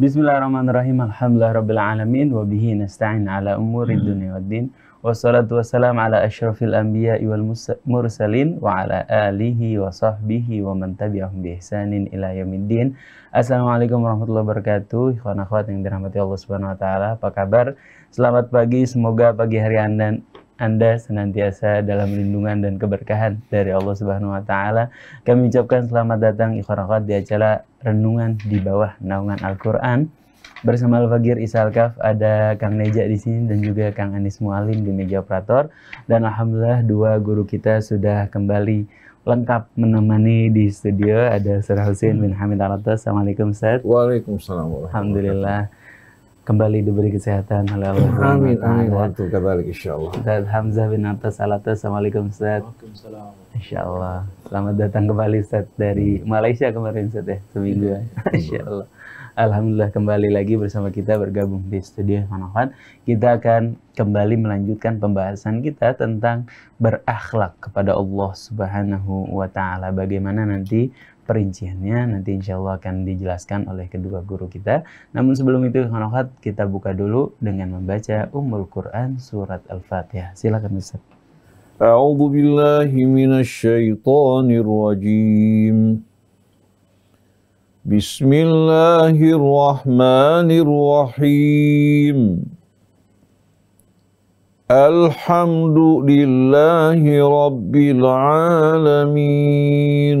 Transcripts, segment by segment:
Bismillahirrahmanirrahim. Alhamdulillah rabbil alamin wa bihi nasta'in ala umuri hmm. dunya waddin. Wassalatu wassalam ala asyrafil anbiya wal mursalin wa ala alihi wa sahbihi wa man tabi'ahum bi ihsanin ila yaumiddin. Assalamualaikum warahmatullahi wabarakatuh. Ikhwan akhwat yang dirahmati Allah Subhanahu wa taala. Apa kabar? Selamat pagi. Semoga pagi hari Anda anda senantiasa dalam lindungan dan keberkahan dari Allah Subhanahu wa taala. Kami ucapkan selamat datang ikhwan di acara Renungan di bawah naungan Al-Qur'an. Bersama Al-Fagir Isalkaf ada Kang Neja di sini dan juga Kang Anis Mualim di meja operator dan alhamdulillah dua guru kita sudah kembali lengkap menemani di studio ada Sir Hussein bin Hamid Alatas. Assalamualaikum Ustaz. Waalaikumsalam. Alhamdulillah kembali diberi kesehatan oleh Allah. Amin. Amin. Waktu kembali insyaallah. Ustaz Hamzah bin Atas Alatas. Assalamualaikum Ustaz. Waalaikumsalam. Insyaallah. Selamat datang kembali Ustaz dari Malaysia kemarin Ustaz ya, seminggu. Ya. insyaallah. Alhamdulillah kembali lagi bersama kita bergabung di studio Manafan. Kita akan kembali melanjutkan pembahasan kita tentang berakhlak kepada Allah Subhanahu wa taala. Bagaimana nanti perinciannya nanti insya Allah akan dijelaskan oleh kedua guru kita. Namun sebelum itu, Khanokhat, kita buka dulu dengan membaca Ummul Quran Surat Al-Fatihah. Silakan Ustaz. A'udhu billahi minasyaitanir rajim. Bismillahirrahmanirrahim. Alhamdulillahi Rabbil Alamin.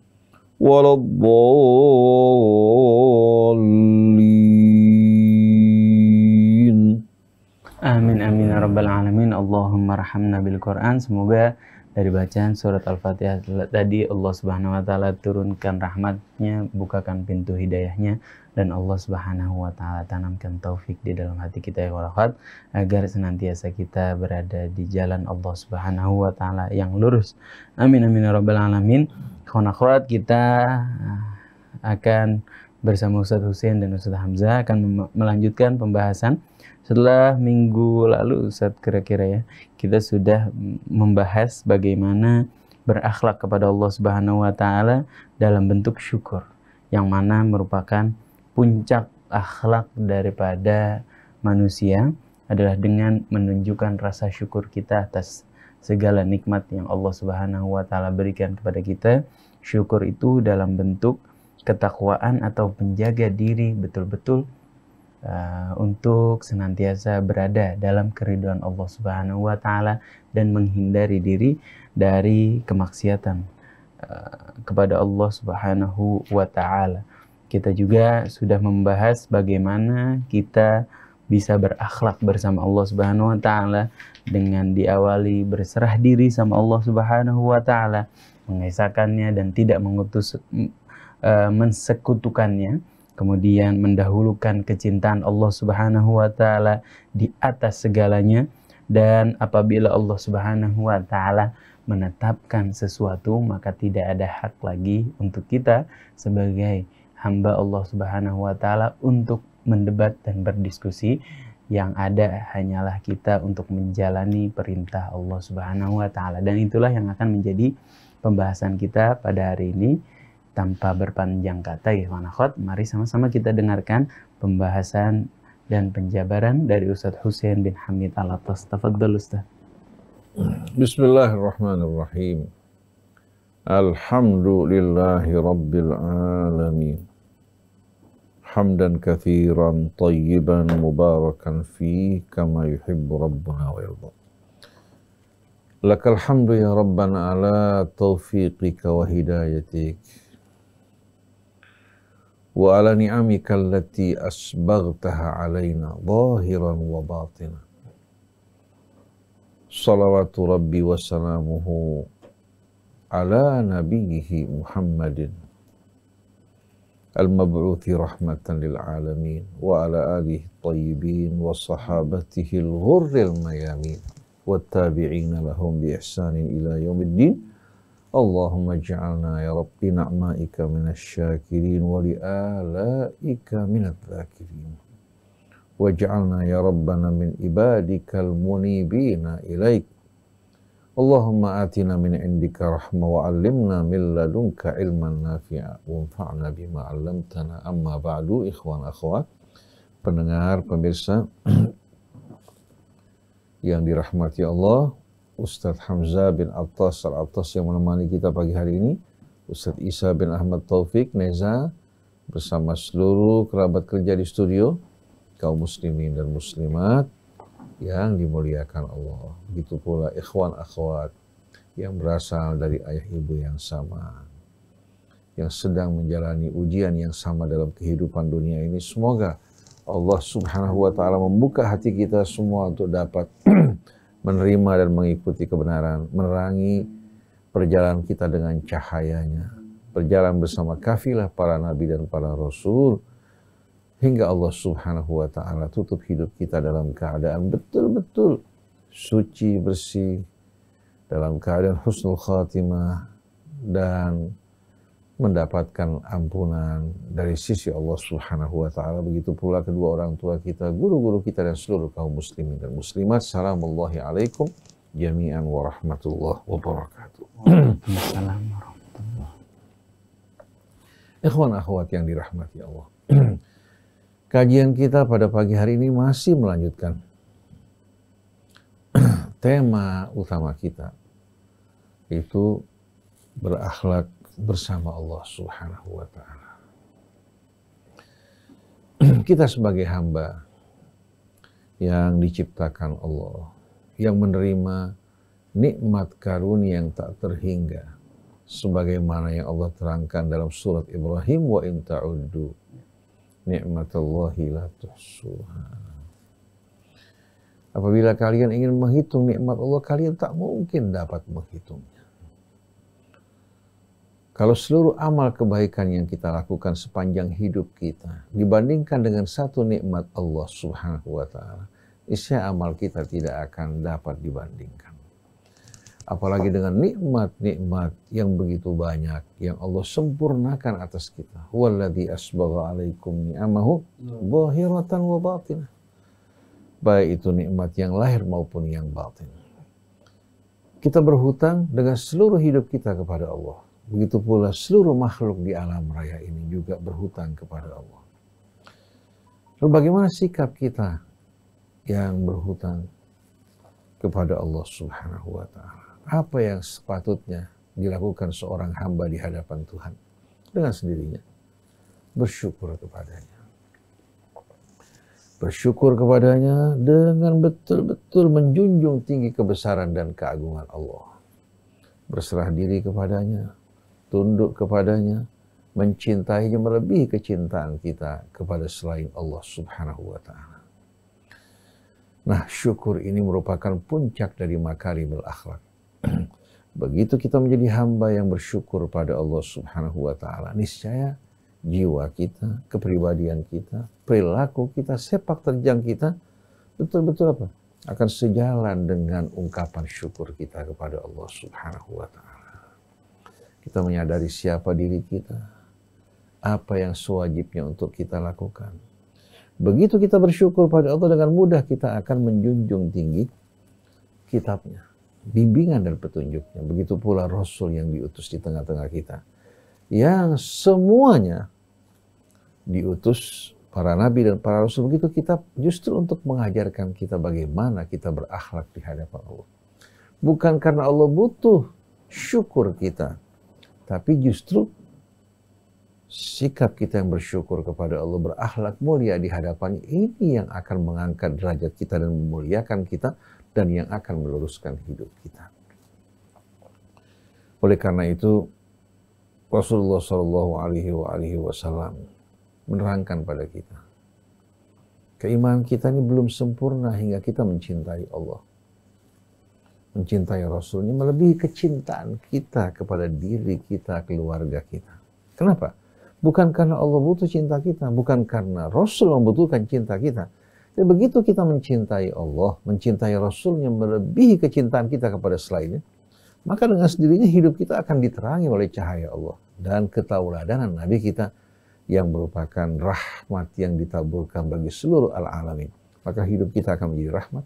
Amin amin ya rabbal alamin Allahumma rahamna bil Quran semoga dari bacaan surat Al-Fatihah tadi Allah Subhanahu wa taala turunkan rahmatnya bukakan pintu hidayahnya dan Allah Subhanahu wa taala tanamkan taufik di dalam hati kita ya khat, agar senantiasa kita berada di jalan Allah Subhanahu wa taala yang lurus amin amin ya rabbal alamin ikhwan akhwat kita eh, akan bersama Ustadz Hussein dan Ustadz Hamzah akan melanjutkan pembahasan setelah minggu lalu Ustadz kira-kira ya kita sudah membahas bagaimana berakhlak kepada Allah Subhanahu wa taala dalam bentuk syukur yang mana merupakan puncak akhlak daripada manusia adalah dengan menunjukkan rasa syukur kita atas segala nikmat yang Allah Subhanahu wa taala berikan kepada kita Syukur itu dalam bentuk ketakwaan atau menjaga diri betul-betul uh, untuk senantiasa berada dalam keriduan Allah Subhanahu wa taala dan menghindari diri dari kemaksiatan uh, kepada Allah Subhanahu wa taala. Kita juga sudah membahas bagaimana kita bisa berakhlak bersama Allah Subhanahu wa taala dengan diawali berserah diri sama Allah Subhanahu wa taala mengesakannya dan tidak mengutus uh, mensekutukannya kemudian mendahulukan kecintaan Allah Subhanahu wa taala di atas segalanya dan apabila Allah Subhanahu wa taala menetapkan sesuatu maka tidak ada hak lagi untuk kita sebagai hamba Allah Subhanahu wa taala untuk mendebat dan berdiskusi yang ada hanyalah kita untuk menjalani perintah Allah Subhanahu wa taala dan itulah yang akan menjadi pembahasan kita pada hari ini. Tanpa berpanjang kata, ya, Ikhwan Akhwat, mari sama-sama kita dengarkan pembahasan dan penjabaran dari Ustadz Hussein bin Hamid Al-Atas. Ustaz. Bismillahirrahmanirrahim. Alhamdulillahi Rabbil Alamin. Hamdan kathiran, tayyiban, mubarakan fi, kama yuhibbu Rabbuna wa yudha. لك الحمد يا ربنا على توفيقك وهدايتك وعلى نعمك التي أسبغتها علينا ظاهرا وباطنا صلوات ربي وسلامه على نبيه محمد المبعوث رحمة للعالمين وعلى آله الطيبين وصحابته الغر الميامين والتابعين لهم بإحسان إلى يوم الدين اللهم اجعلنا يا رب نعمائك من الشاكرين ولآلائك من الذاكرين واجعلنا يا ربنا من عبادك المنيبين إليك اللهم آتنا من عندك رحمة وعلمنا من لدنك علما نافعا وانفعنا بما علمتنا أما بعد إخوان أخوات pendengar pemirsa yang dirahmati Allah, Ustadz Hamzah bin Abtas al abtas yang menemani kita pagi hari ini, Ustadz Isa bin Ahmad Taufik Neza bersama seluruh kerabat kerja di studio, kaum muslimin dan muslimat yang dimuliakan Allah. Begitu pula ikhwan akhwat yang berasal dari ayah ibu yang sama yang sedang menjalani ujian yang sama dalam kehidupan dunia ini semoga Allah Subhanahu wa taala membuka hati kita semua untuk dapat menerima dan mengikuti kebenaran, menerangi perjalanan kita dengan cahayanya, berjalan bersama kafilah para nabi dan para rasul hingga Allah Subhanahu wa taala tutup hidup kita dalam keadaan betul-betul suci bersih dalam keadaan husnul khatimah dan mendapatkan ampunan dari sisi Allah Subhanahu wa taala begitu pula kedua orang tua kita, guru-guru kita dan seluruh kaum muslimin dan muslimat. Assalamualaikum alaikum jami'an wa rahmatullah wa barakatuh. Ikhwan akhwat yang dirahmati Allah. Kajian kita pada pagi hari ini masih melanjutkan tema utama kita itu berakhlak bersama Allah Subhanahu wa taala. Kita sebagai hamba yang diciptakan Allah, yang menerima nikmat karunia yang tak terhingga sebagaimana yang Allah terangkan dalam surat Ibrahim wa in ta'uddu nikmatallahi la tuhsuha. Apabila kalian ingin menghitung nikmat Allah, kalian tak mungkin dapat menghitungnya. Kalau seluruh amal kebaikan yang kita lakukan sepanjang hidup kita dibandingkan dengan satu nikmat Allah Subhanahu wa taala, isya amal kita tidak akan dapat dibandingkan. Apalagi dengan nikmat-nikmat yang begitu banyak yang Allah sempurnakan atas kita. Walladhi asbagha alaikum ni'amahu zahiratan wa batinah. Baik itu nikmat yang lahir maupun yang batin. Kita berhutang dengan seluruh hidup kita kepada Allah Begitu pula seluruh makhluk di alam raya ini juga berhutang kepada Allah. Lalu bagaimana sikap kita yang berhutang kepada Allah Subhanahu wa taala? Apa yang sepatutnya dilakukan seorang hamba di hadapan Tuhan dengan sendirinya? Bersyukur kepadanya. Bersyukur kepadanya dengan betul-betul menjunjung tinggi kebesaran dan keagungan Allah. Berserah diri kepadanya, tunduk kepadanya, mencintainya melebihi kecintaan kita kepada selain Allah Subhanahu wa taala. Nah, syukur ini merupakan puncak dari makarimul akhlak. Begitu kita menjadi hamba yang bersyukur pada Allah Subhanahu wa taala, niscaya jiwa kita, kepribadian kita, perilaku kita, sepak terjang kita betul-betul apa? akan sejalan dengan ungkapan syukur kita kepada Allah Subhanahu wa taala. Kita menyadari siapa diri kita. Apa yang sewajibnya untuk kita lakukan. Begitu kita bersyukur pada Allah dengan mudah kita akan menjunjung tinggi kitabnya. Bimbingan dan petunjuknya. Begitu pula Rasul yang diutus di tengah-tengah kita. Yang semuanya diutus para nabi dan para rasul. Begitu kita justru untuk mengajarkan kita bagaimana kita berakhlak di hadapan Allah. Bukan karena Allah butuh syukur kita. Tapi justru sikap kita yang bersyukur kepada Allah, berakhlak mulia di hadapan ini yang akan mengangkat derajat kita dan memuliakan kita dan yang akan meluruskan hidup kita. Oleh karena itu, Rasulullah Shallallahu Alaihi Wasallam menerangkan pada kita, keimanan kita ini belum sempurna hingga kita mencintai Allah mencintai Rasulnya melebihi kecintaan kita kepada diri kita, keluarga kita. Kenapa? Bukan karena Allah butuh cinta kita, bukan karena Rasul membutuhkan cinta kita. Jadi ya, begitu kita mencintai Allah, mencintai Rasulnya melebihi kecintaan kita kepada selainnya, maka dengan sendirinya hidup kita akan diterangi oleh cahaya Allah dan ketauladanan Nabi kita yang merupakan rahmat yang ditaburkan bagi seluruh al-alamin. Maka hidup kita akan menjadi rahmat,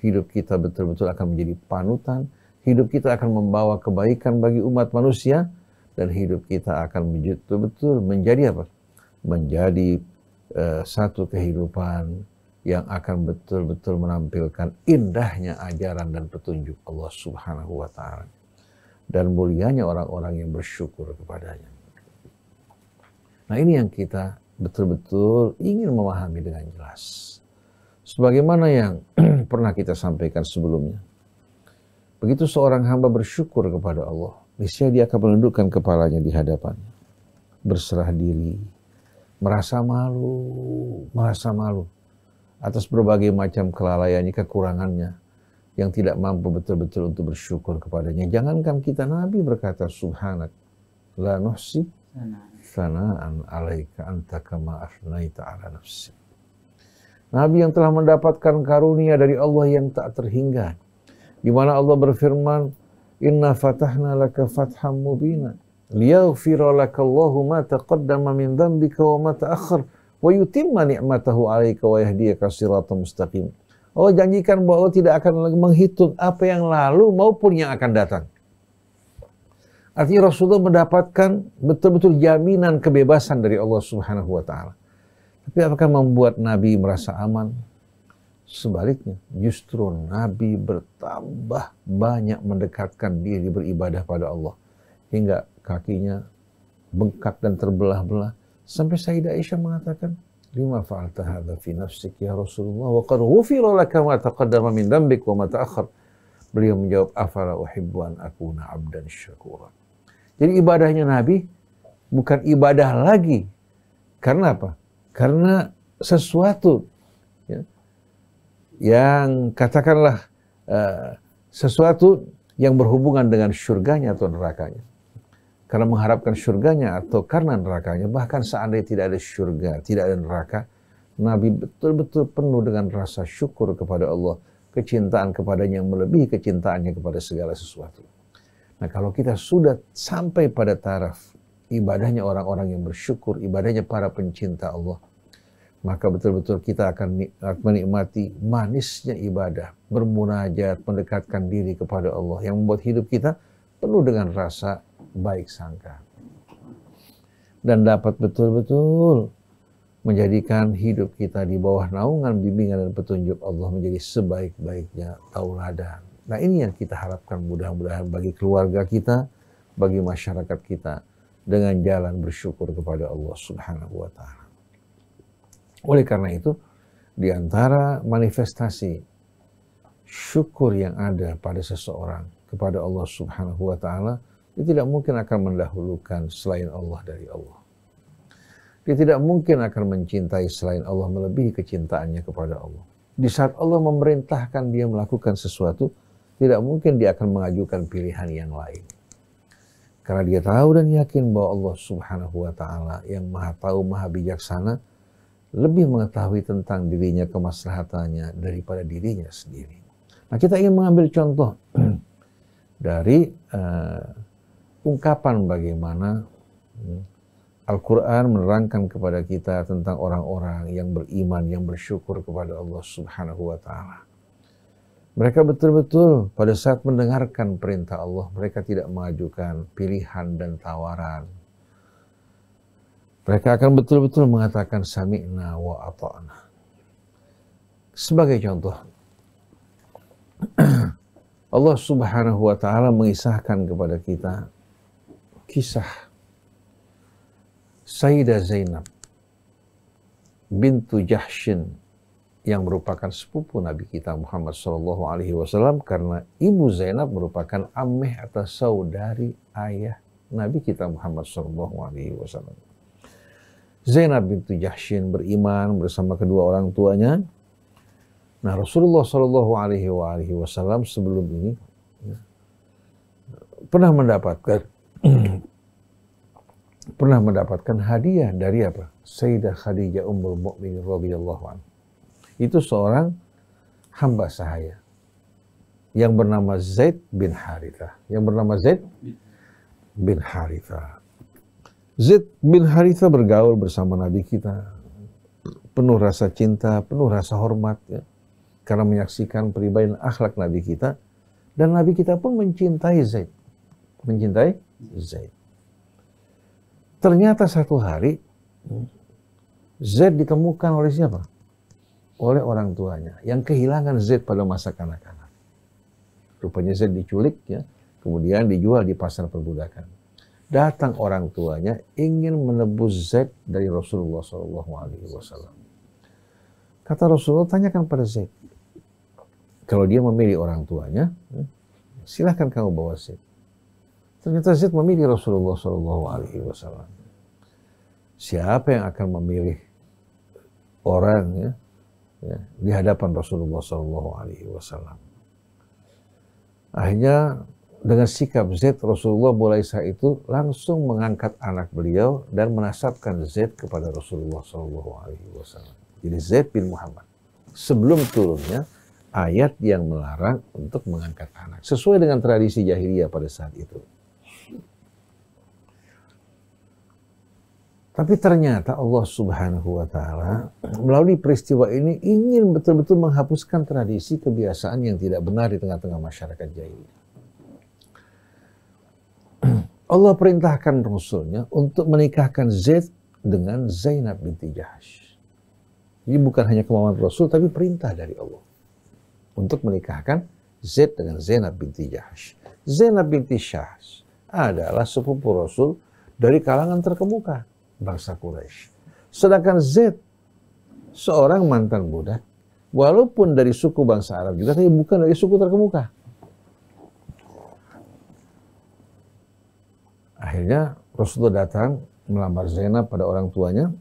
hidup kita betul-betul akan menjadi panutan, hidup kita akan membawa kebaikan bagi umat manusia, dan hidup kita akan betul-betul menjadi apa? Menjadi uh, satu kehidupan yang akan betul-betul menampilkan indahnya ajaran dan petunjuk Allah Subhanahu wa taala dan mulianya orang-orang yang bersyukur kepadanya. Nah, ini yang kita betul-betul ingin memahami dengan jelas sebagaimana yang pernah kita sampaikan sebelumnya. Begitu seorang hamba bersyukur kepada Allah, niscaya dia akan menundukkan kepalanya di hadapan, Berserah diri, merasa malu, merasa malu atas berbagai macam kelalaiannya, kekurangannya yang tidak mampu betul-betul untuk bersyukur kepadanya. Jangankan kita Nabi berkata subhanak la nuhsi sana'an alaika anta kama ala nafsi. Nabi yang telah mendapatkan karunia dari Allah yang tak terhingga. Di mana Allah berfirman, Inna fatahna laka fatham mubina. Liyaghfira laka Allahu ma taqaddama min dhambika wa ma ta'akhir. Wa yutimma ni'matahu alaika wa yahdiyaka siratam mustaqim. Allah janjikan bahwa Allah tidak akan menghitung apa yang lalu maupun yang akan datang. Artinya Rasulullah mendapatkan betul-betul jaminan kebebasan dari Allah Subhanahu wa taala. Tapi apakah membuat Nabi merasa aman? Sebaliknya, justru Nabi bertambah banyak mendekatkan diri beribadah pada Allah. Hingga kakinya bengkak dan terbelah-belah. Sampai Sayyidah Aisyah mengatakan, Lima fa'alta hadha fi nafsik ya Rasulullah wa qad ghufira laka ma taqaddama min dambik wa ma ta'akhir. Beliau menjawab, afala uhibbu an akuna abdan syakura. Jadi ibadahnya Nabi bukan ibadah lagi. Karena apa? Karena sesuatu ya, yang katakanlah uh, sesuatu yang berhubungan dengan surganya atau nerakanya. Karena mengharapkan surganya atau karena nerakanya, bahkan seandainya tidak ada surga, tidak ada neraka, Nabi betul-betul penuh dengan rasa syukur kepada Allah, kecintaan kepadanya yang melebihi kecintaannya kepada segala sesuatu. Nah kalau kita sudah sampai pada taraf ibadahnya orang-orang yang bersyukur, ibadahnya para pencinta Allah, maka betul-betul kita akan menikmati manisnya ibadah, bermunajat, mendekatkan diri kepada Allah yang membuat hidup kita penuh dengan rasa baik sangka. Dan dapat betul-betul menjadikan hidup kita di bawah naungan bimbingan dan petunjuk Allah menjadi sebaik-baiknya tauladan. Nah ini yang kita harapkan mudah-mudahan bagi keluarga kita, bagi masyarakat kita dengan jalan bersyukur kepada Allah Subhanahu wa taala. Oleh karena itu, di antara manifestasi syukur yang ada pada seseorang kepada Allah Subhanahu wa taala, dia tidak mungkin akan mendahulukan selain Allah dari Allah. Dia tidak mungkin akan mencintai selain Allah melebihi kecintaannya kepada Allah. Di saat Allah memerintahkan dia melakukan sesuatu, tidak mungkin dia akan mengajukan pilihan yang lain. Karena dia tahu dan yakin bahwa Allah Subhanahu wa taala yang Maha tahu, Maha bijaksana, lebih mengetahui tentang dirinya, kemaslahatannya daripada dirinya sendiri. Nah, kita ingin mengambil contoh dari uh, ungkapan bagaimana hmm, Al-Quran menerangkan kepada kita tentang orang-orang yang beriman, yang bersyukur kepada Allah Subhanahu wa Ta'ala. Mereka betul-betul pada saat mendengarkan perintah Allah, mereka tidak mengajukan pilihan dan tawaran mereka akan betul-betul mengatakan sami'na wa ata'na. Sebagai contoh, Allah Subhanahu wa taala mengisahkan kepada kita kisah Sayyidah Zainab bintu Jahshin yang merupakan sepupu Nabi kita Muhammad Shallallahu Alaihi Wasallam karena ibu Zainab merupakan ameh atau saudari ayah Nabi kita Muhammad Shallallahu Alaihi Wasallam. Zainab binti Jahsyin beriman bersama kedua orang tuanya. Nah Rasulullah Shallallahu Alaihi Wasallam sebelum ini ya, pernah mendapatkan pernah mendapatkan hadiah dari apa? Sayyidah Khadijah Ummul Mukminin radhiyallahu anha. Itu seorang hamba sahaya yang bernama Zaid bin Harithah. Yang bernama Zaid bin Harithah. Zaid bin Haritha bergaul bersama Nabi kita. Penuh rasa cinta, penuh rasa hormat. Ya. Karena menyaksikan pribadi dan akhlak Nabi kita. Dan Nabi kita pun mencintai Zaid. Mencintai Zaid. Ternyata satu hari Zaid ditemukan oleh siapa? Oleh orang tuanya yang kehilangan Zaid pada masa kanak-kanak. Rupanya Zaid diculik ya, kemudian dijual di pasar perbudakan datang orang tuanya ingin menebus Zaid dari Rasulullah Shallallahu Alaihi Wasallam. Kata Rasulullah, tanyakan pada Zaid. Kalau dia memilih orang tuanya, hmm, silahkan kamu bawa Zaid. Ternyata Zaid memilih Rasulullah Shallallahu Alaihi Wasallam. Siapa yang akan memilih orang ya, ya di hadapan Rasulullah Shallallahu Alaihi Wasallam? Akhirnya dengan sikap Z Rasulullah mulai saat itu langsung mengangkat anak beliau dan menasabkan Z kepada Rasulullah Shallallahu Alaihi Wasallam. Jadi Z bin Muhammad. Sebelum turunnya ayat yang melarang untuk mengangkat anak sesuai dengan tradisi jahiliyah pada saat itu. Tapi ternyata Allah Subhanahu wa taala melalui peristiwa ini ingin betul-betul menghapuskan tradisi kebiasaan yang tidak benar di tengah-tengah masyarakat jahiliyah. Allah perintahkan Rasulnya untuk menikahkan Zaid dengan Zainab binti Jahash. Ini bukan hanya kemauan Rasul, tapi perintah dari Allah. Untuk menikahkan Zaid dengan Zainab binti Jahash. Zainab binti Jahash adalah sepupu Rasul dari kalangan terkemuka bangsa Quraisy. Sedangkan Zaid seorang mantan budak, walaupun dari suku bangsa Arab juga, tapi bukan dari suku terkemuka. Akhirnya Rasulullah datang melamar Zainab pada orang tuanya.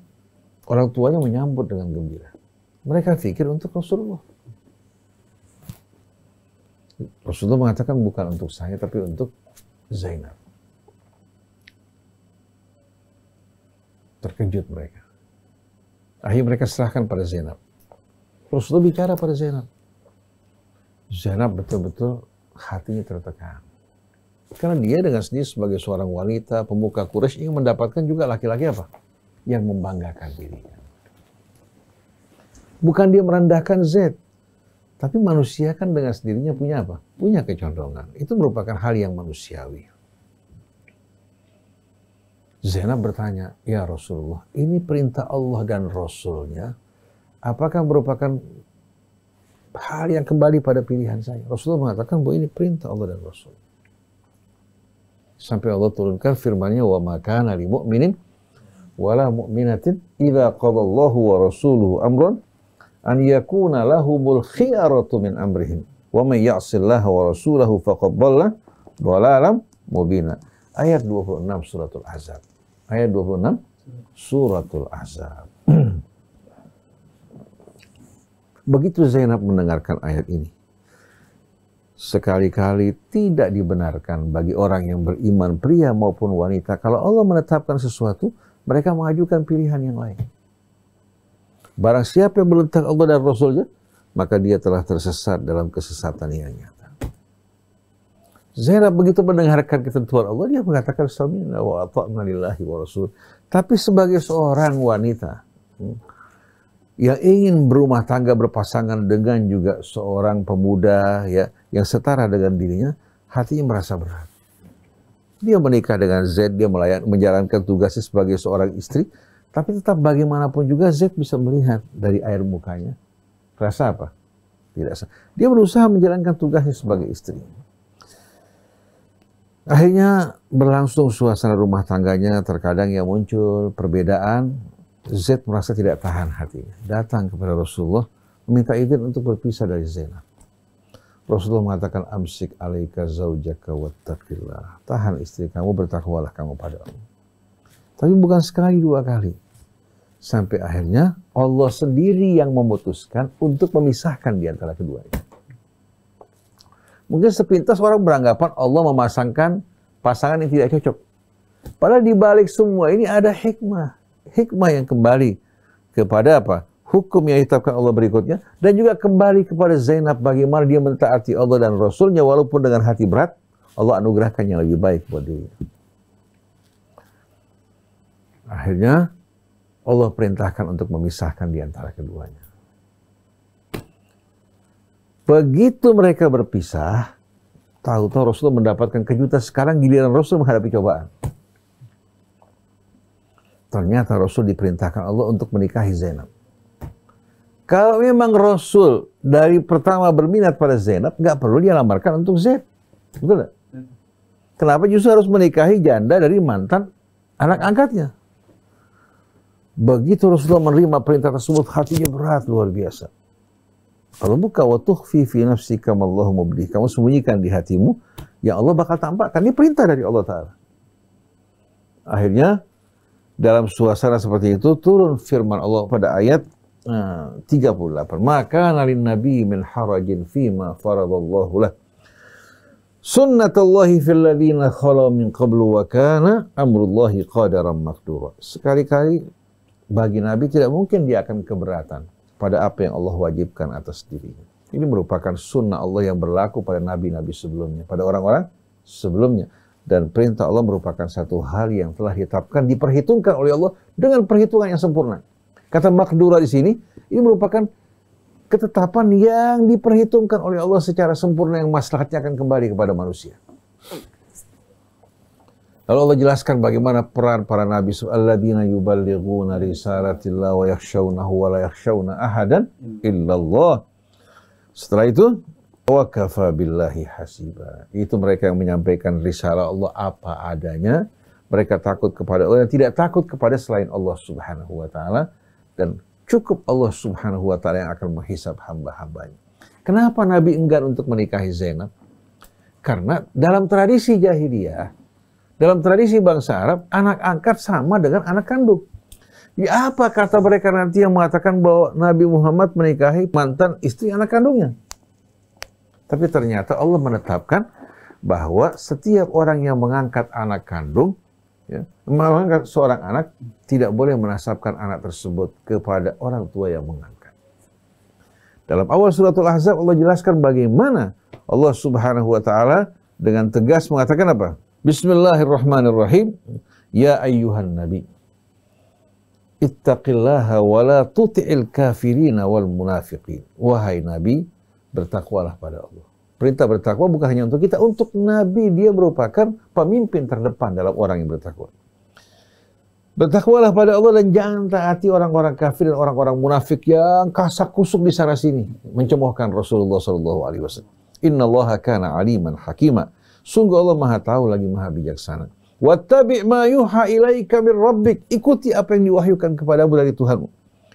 Orang tuanya menyambut dengan gembira. Mereka pikir untuk Rasulullah. Rasulullah mengatakan bukan untuk saya tapi untuk Zainab. Terkejut mereka. Akhirnya mereka serahkan pada Zainab. Rasulullah bicara pada Zainab. Zainab betul-betul hatinya tertekan. Karena dia dengan sendiri sebagai seorang wanita, pemuka Quraisy ingin mendapatkan juga laki-laki apa? Yang membanggakan dirinya. Bukan dia merendahkan Z. Tapi manusia kan dengan sendirinya punya apa? Punya kecondongan. Itu merupakan hal yang manusiawi. Zena bertanya, Ya Rasulullah, ini perintah Allah dan Rasulnya, apakah merupakan hal yang kembali pada pilihan saya? Rasulullah mengatakan bahwa ini perintah Allah dan Rasul sampai Allah turunkan firman-Nya wa kana lil mu'minin wala mu'minatin idza Allahu wa rasuluhu amran an yakuna lahumul khiyaratu min amrihim wa may ya'sillaha wa rasulahu faqad dhalla dhalalan mubina ayat 26 suratul ahzab ayat 26 suratul ahzab begitu Zainab mendengarkan ayat ini sekali-kali tidak dibenarkan bagi orang yang beriman pria maupun wanita kalau Allah menetapkan sesuatu mereka mengajukan pilihan yang lain barang siapa yang meletak Allah dan Rasulnya maka dia telah tersesat dalam kesesatan yang nyata Zainab begitu mendengarkan ketentuan Allah dia mengatakan sami'na wa wa rasul tapi sebagai seorang wanita hmm, yang ingin berumah tangga berpasangan dengan juga seorang pemuda ya yang setara dengan dirinya, hatinya merasa berat. Dia menikah dengan Z, dia melayan, menjalankan tugasnya sebagai seorang istri, tapi tetap bagaimanapun juga Z bisa melihat dari air mukanya. Rasa apa? Tidak sah. Dia berusaha menjalankan tugasnya sebagai istri. Akhirnya berlangsung suasana rumah tangganya terkadang yang muncul perbedaan. Z merasa tidak tahan hatinya. Datang kepada Rasulullah meminta izin untuk berpisah dari Zainab. Rasulullah mengatakan amsik alaika zaujaka wattaqillah. Tahan istri kamu, bertakwalah kamu pada Allah. Tapi bukan sekali dua kali. Sampai akhirnya Allah sendiri yang memutuskan untuk memisahkan di antara keduanya. Mungkin sepintas orang beranggapan Allah memasangkan pasangan yang tidak cocok. Padahal di balik semua ini ada hikmah. Hikmah yang kembali kepada apa? hukum yang ditetapkan Allah berikutnya dan juga kembali kepada Zainab bagaimana dia mentaati Allah dan Rasulnya walaupun dengan hati berat Allah anugerahkan yang lebih baik buat dia. Akhirnya Allah perintahkan untuk memisahkan di antara keduanya. Begitu mereka berpisah, tahu-tahu Rasul mendapatkan kejutan sekarang giliran Rasul menghadapi cobaan. Ternyata Rasul diperintahkan Allah untuk menikahi Zainab. Kalau memang Rasul dari pertama berminat pada Zainab, nggak perlu dia lamarkan untuk Zaid. Betul gak? Kenapa justru harus menikahi janda dari mantan anak angkatnya? Begitu Rasulullah menerima perintah tersebut, hatinya berat luar biasa. Kalau buka watuh fi fi nafsika mallahu mubdi. Kamu sembunyikan di hatimu, ya Allah bakal tampakkan. Ini perintah dari Allah Ta'ala. Akhirnya, dalam suasana seperti itu, turun firman Allah pada ayat 38. Nah, Maka nalin nabi min harajin fima faradallahu lah. Sunnatullahi fil ladina khala min qablu wa kana amrullahi qadaran maqdura. Sekali-kali bagi nabi tidak mungkin dia akan keberatan pada apa yang Allah wajibkan atas dirinya. Ini merupakan sunnah Allah yang berlaku pada nabi-nabi sebelumnya, pada orang-orang sebelumnya. Dan perintah Allah merupakan satu hal yang telah ditetapkan, diperhitungkan oleh Allah dengan perhitungan yang sempurna. Kata makdura di sini, ini merupakan ketetapan yang diperhitungkan oleh Allah secara sempurna yang maslahatnya akan kembali kepada manusia. Lalu Allah jelaskan bagaimana peran para nabi alladzina yuballighuna risalatillah wa yakhshawnahu wa la yakhshawna ahadan illallah. Setelah itu wa kafa billahi hasiba. Itu mereka yang menyampaikan risalah Allah apa adanya. Mereka takut kepada Allah dan tidak takut kepada selain Allah Subhanahu wa taala dan cukup Allah Subhanahu wa taala yang akan menghisab hamba-hambanya. Kenapa Nabi enggan untuk menikahi Zainab? Karena dalam tradisi jahiliyah, dalam tradisi bangsa Arab, anak angkat sama dengan anak kandung. Ya apa kata mereka nanti yang mengatakan bahwa Nabi Muhammad menikahi mantan istri anak kandungnya? Tapi ternyata Allah menetapkan bahwa setiap orang yang mengangkat anak kandung, ya, mengangkat seorang anak tidak boleh menasabkan anak tersebut kepada orang tua yang mengangkat. Dalam awal suratul Ahzab Allah jelaskan bagaimana Allah Subhanahu wa taala dengan tegas mengatakan apa? Bismillahirrahmanirrahim. Ya ayyuhan nabi. Ittaqillaha wa la tuti'il kafirina wal munafiqin. Wahai nabi, bertakwalah pada Allah. Perintah bertakwa bukan hanya untuk kita, untuk nabi dia merupakan pemimpin terdepan dalam orang yang bertakwa. Bertakwalah pada Allah dan jangan taati orang-orang kafir dan orang-orang munafik yang kasak kusuk di sana sini, mencemohkan Rasulullah Shallallahu Alaihi Wasallam. Inna Allah kana aliman hakima. Sungguh Allah maha tahu lagi maha bijaksana. Wattabi ma yuha ilaika min rabbik. Ikuti apa yang diwahyukan kepadamu dari Tuhanmu.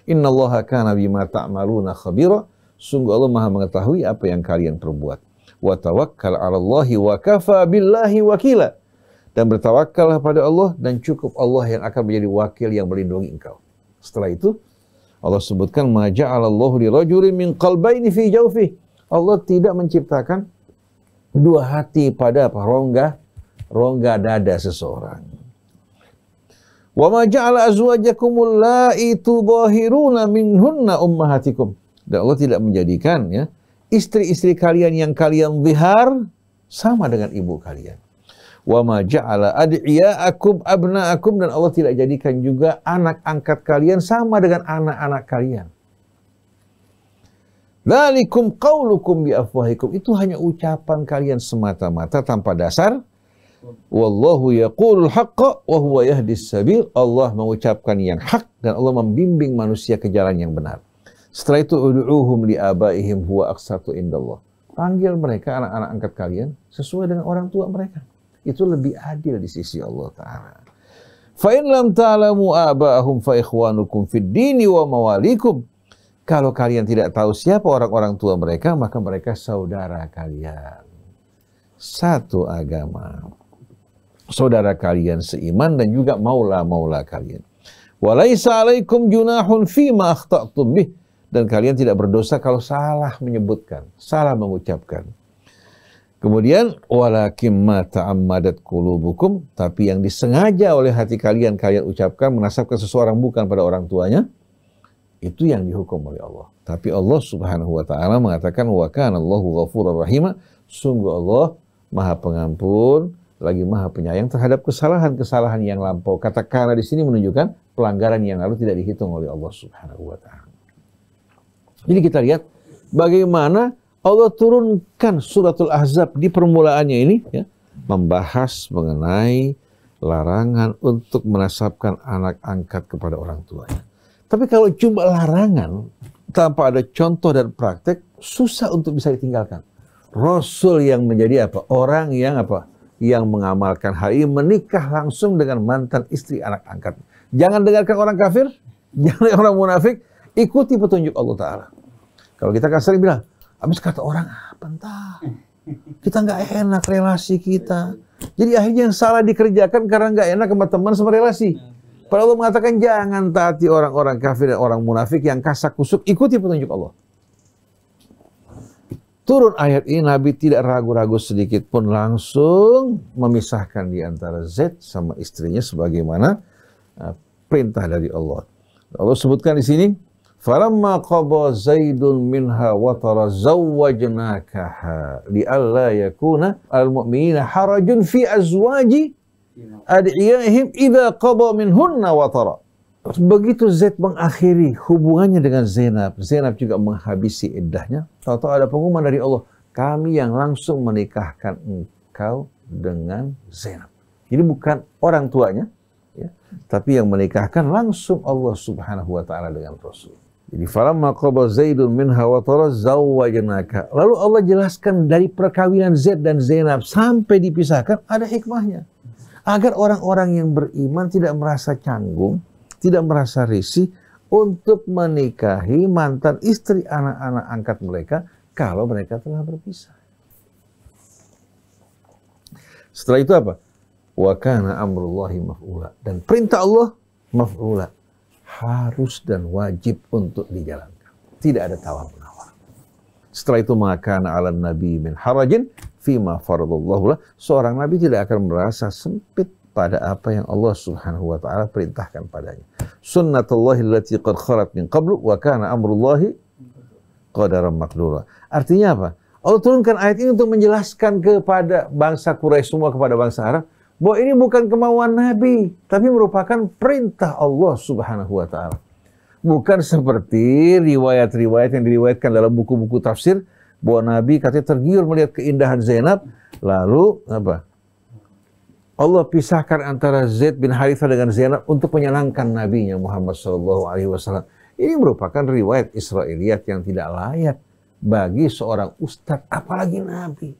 Inna Allah kana bima ta'maluna khabira. Sungguh Allah maha mengetahui apa yang kalian perbuat. Wa tawakkal 'ala Allahi wa kafa billahi wakila dan bertawakallah pada Allah dan cukup Allah yang akan menjadi wakil yang melindungi engkau. Setelah itu Allah sebutkan maja'alallahu li rajulin min qalbaini fi jawfi. Allah tidak menciptakan dua hati pada apa? rongga rongga dada seseorang. Wa ma ja'ala azwajakum la'i tudahiruna minhunna ummahatikum. Dan Allah tidak menjadikan ya istri-istri kalian yang kalian zihar sama dengan ibu kalian wa ma ja'ala ad'iyaakum abna'akum dan Allah tidak jadikan juga anak angkat kalian sama dengan anak-anak kalian. Lalikum qawlukum bi afwahikum itu hanya ucapan kalian semata-mata tanpa dasar. Wallahu yaqulul haqqa wa huwa yahdis sabil. Allah mengucapkan yang hak dan Allah membimbing manusia ke jalan yang benar. Setelah itu udu'uhum li abaihim huwa aqsatu indallah. Panggil mereka anak-anak angkat kalian sesuai dengan orang tua mereka itu lebih adil di sisi Allah Ta'ala. Fa in lam ta'lamu aba'ahum fa ikhwanukum fid dini wa mawalikum. Kalau kalian tidak tahu siapa orang-orang tua mereka, maka mereka saudara kalian. Satu agama. Saudara kalian seiman dan juga maula-maula kalian. Walaisa alaikum junahun fi akhta'tum bih. Dan kalian tidak berdosa kalau salah menyebutkan, salah mengucapkan. Kemudian walakin ma ta'ammadat qulubukum tapi yang disengaja oleh hati kalian kalian ucapkan menasabkan seseorang bukan pada orang tuanya itu yang dihukum oleh Allah. Tapi Allah Subhanahu wa taala mengatakan wa kana Allahu ghafurur rahima, sungguh Allah Maha Pengampun lagi Maha Penyayang terhadap kesalahan-kesalahan yang lampau. Kata kana di sini menunjukkan pelanggaran yang lalu tidak dihitung oleh Allah Subhanahu wa taala. Jadi kita lihat bagaimana Allah turunkan suratul Ahzab di permulaannya ini ya, membahas mengenai larangan untuk menasabkan anak angkat kepada orang tuanya. Tapi kalau cuma larangan tanpa ada contoh dan praktek, susah untuk bisa ditinggalkan. Rasul yang menjadi apa? Orang yang apa? Yang mengamalkan hal ini menikah langsung dengan mantan istri anak angkat. Jangan dengarkan orang kafir, jangan orang munafik, ikuti petunjuk Allah Ta'ala. Kalau kita kan sering bilang, Habis kata orang apa ah, entah. Kita nggak enak relasi kita. Jadi akhirnya yang salah dikerjakan karena nggak enak sama teman sama relasi. Padahal Allah mengatakan jangan taati orang-orang kafir dan orang munafik yang kasak kusuk. Ikuti petunjuk Allah. Turun ayat ini Nabi tidak ragu-ragu sedikit pun langsung memisahkan di antara Z sama istrinya sebagaimana uh, perintah dari Allah. Allah sebutkan di sini Falamma qaba Zaidun minha watara zawwajnakaha li alla yakuna al mu'minina harajun fi azwaji ad'iyahim idza qaba minhunna watara. Begitu Zaid mengakhiri hubungannya dengan Zainab, Zainab juga menghabisi iddahnya. Tahu-tahu ada pengumuman dari Allah, kami yang langsung menikahkan engkau dengan Zainab. Jadi bukan orang tuanya, ya, tapi yang menikahkan langsung Allah Subhanahu wa taala dengan Rasul. Jadi falamma qaba Zaidun minha wa zawwajnaka. Lalu Allah jelaskan dari perkawinan Zaid dan Zainab sampai dipisahkan ada hikmahnya. Agar orang-orang yang beriman tidak merasa canggung, tidak merasa risih untuk menikahi mantan istri anak-anak angkat mereka kalau mereka telah berpisah. Setelah itu apa? Wa kana amrullahi maf'ula. Dan perintah Allah maf'ula harus dan wajib untuk dijalankan. Tidak ada tawar menawar. Setelah itu maka ala nabi min harajin fima faradallahu Seorang nabi tidak akan merasa sempit pada apa yang Allah Subhanahu wa taala perintahkan padanya. Sunnatullahi lati qad kharat min qablu wa kana amrullahi qadaran maqdura. Artinya apa? Allah turunkan ayat ini untuk menjelaskan kepada bangsa Quraisy semua kepada bangsa Arab bahwa ini bukan kemauan Nabi, tapi merupakan perintah Allah Subhanahu wa taala. Bukan seperti riwayat-riwayat yang diriwayatkan dalam buku-buku tafsir bahwa Nabi katanya tergiur melihat keindahan Zainab lalu apa? Allah pisahkan antara Zaid bin Harithah dengan Zainab untuk menyenangkan nabinya Muhammad sallallahu alaihi wasallam. Ini merupakan riwayat Israeliat yang tidak layak bagi seorang ustadz apalagi nabi.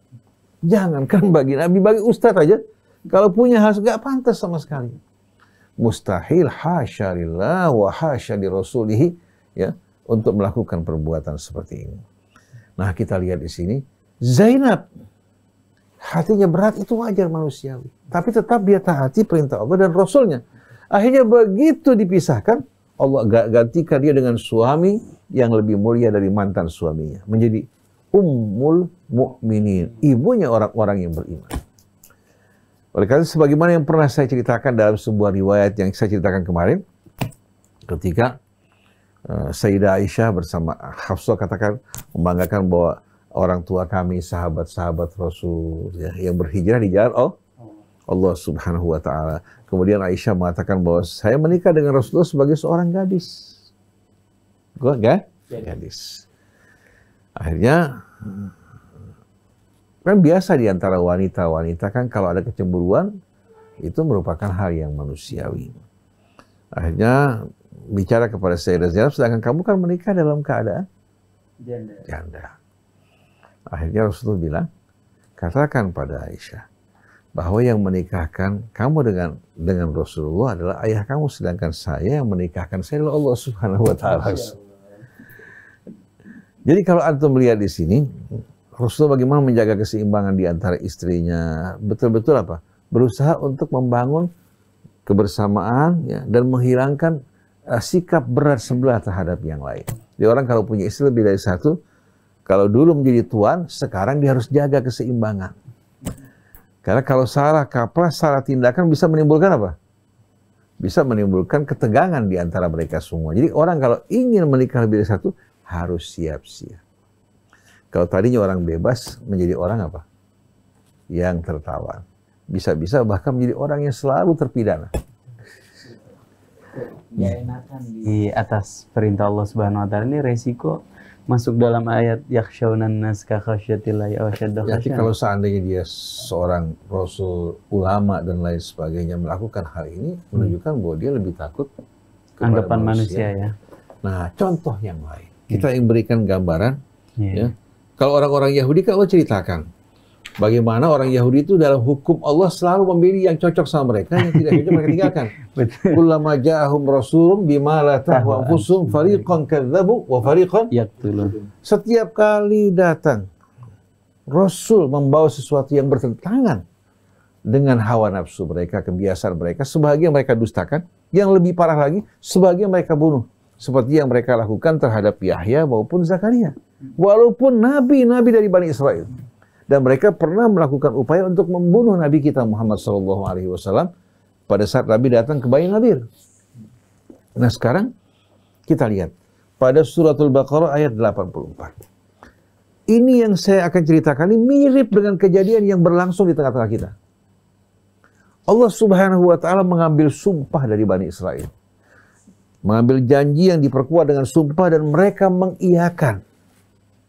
Jangankan bagi nabi, bagi ustadz aja kalau punya harus gak pantas sama sekali. Mustahil hasyarillah wa hasyari rasulihi ya untuk melakukan perbuatan seperti ini. Nah kita lihat di sini Zainab hatinya berat itu wajar manusiawi. Tapi tetap dia taati perintah Allah dan Rasulnya. Akhirnya begitu dipisahkan, Allah gantikan dia dengan suami yang lebih mulia dari mantan suaminya. Menjadi ummul mu'minin. Ibunya orang-orang yang beriman. Oleh karena itu, sebagaimana yang pernah saya ceritakan dalam sebuah riwayat yang saya ceritakan kemarin, ketika uh, Sayyidah Aisyah bersama Hafsah katakan membanggakan bahwa orang tua kami, sahabat-sahabat Rasul ya, yang berhijrah di jalan oh, Allah Subhanahu wa taala. Kemudian Aisyah mengatakan bahwa saya menikah dengan Rasulullah sebagai seorang gadis. Gua enggak? Gadis. Akhirnya Kan biasa di antara wanita-wanita kan kalau ada kecemburuan itu merupakan hal yang manusiawi. Akhirnya bicara kepada Sayyidah Zainab, sedangkan kamu kan menikah dalam keadaan janda. janda. Akhirnya Rasulullah bilang, katakan pada Aisyah bahwa yang menikahkan kamu dengan dengan Rasulullah adalah ayah kamu, sedangkan saya yang menikahkan saya adalah Allah Subhanahu Wa Taala. Jadi kalau antum melihat di sini, Rasulullah bagaimana menjaga keseimbangan di antara istrinya? Betul-betul apa? Berusaha untuk membangun kebersamaan ya, dan menghilangkan uh, sikap berat sebelah terhadap yang lain. Jadi orang kalau punya istri lebih dari satu, kalau dulu menjadi tuan, sekarang dia harus jaga keseimbangan. Karena kalau salah kaprah, salah tindakan bisa menimbulkan apa? Bisa menimbulkan ketegangan di antara mereka semua. Jadi orang kalau ingin menikah lebih dari satu, harus siap-siap. Kalau tadinya orang bebas, menjadi orang apa? Yang tertawan. Bisa-bisa bahkan menjadi orang yang selalu terpidana. Hmm. Ya, di atas perintah Allah Subhanahu Wa Taala ini resiko masuk dalam ayat yakshaunan nas kakhasyatillahi Jadi kalau seandainya dia seorang rasul ulama dan lain sebagainya melakukan hal ini hmm. menunjukkan bahwa dia lebih takut anggapan manusia. manusia ya. Nah, contoh yang lain. Kita ingin hmm. berikan gambaran yeah. ya kalau orang-orang Yahudi kan Allah ceritakan bagaimana orang Yahudi itu dalam hukum Allah selalu memilih yang cocok sama mereka yang tidak cocok mereka tinggalkan. Kullama ja'ahum rasulun bima tahwa fusum fariqan kadzabu wa fariqan ya, Setiap kali datang rasul membawa sesuatu yang bertentangan dengan hawa nafsu mereka, kebiasaan mereka, sebagian mereka dustakan, yang lebih parah lagi, sebagian mereka bunuh. Seperti yang mereka lakukan terhadap Yahya maupun Zakaria. Walaupun nabi-nabi dari Bani Israel. Dan mereka pernah melakukan upaya untuk membunuh Nabi kita Muhammad Sallallahu Alaihi Wasallam pada saat Nabi datang ke Bani Nadir. Nah sekarang kita lihat pada suratul Baqarah ayat 84. Ini yang saya akan ceritakan ini mirip dengan kejadian yang berlangsung di tengah-tengah kita. Allah Subhanahu wa taala mengambil sumpah dari Bani Israel. Mengambil janji yang diperkuat dengan sumpah dan mereka mengiyakan.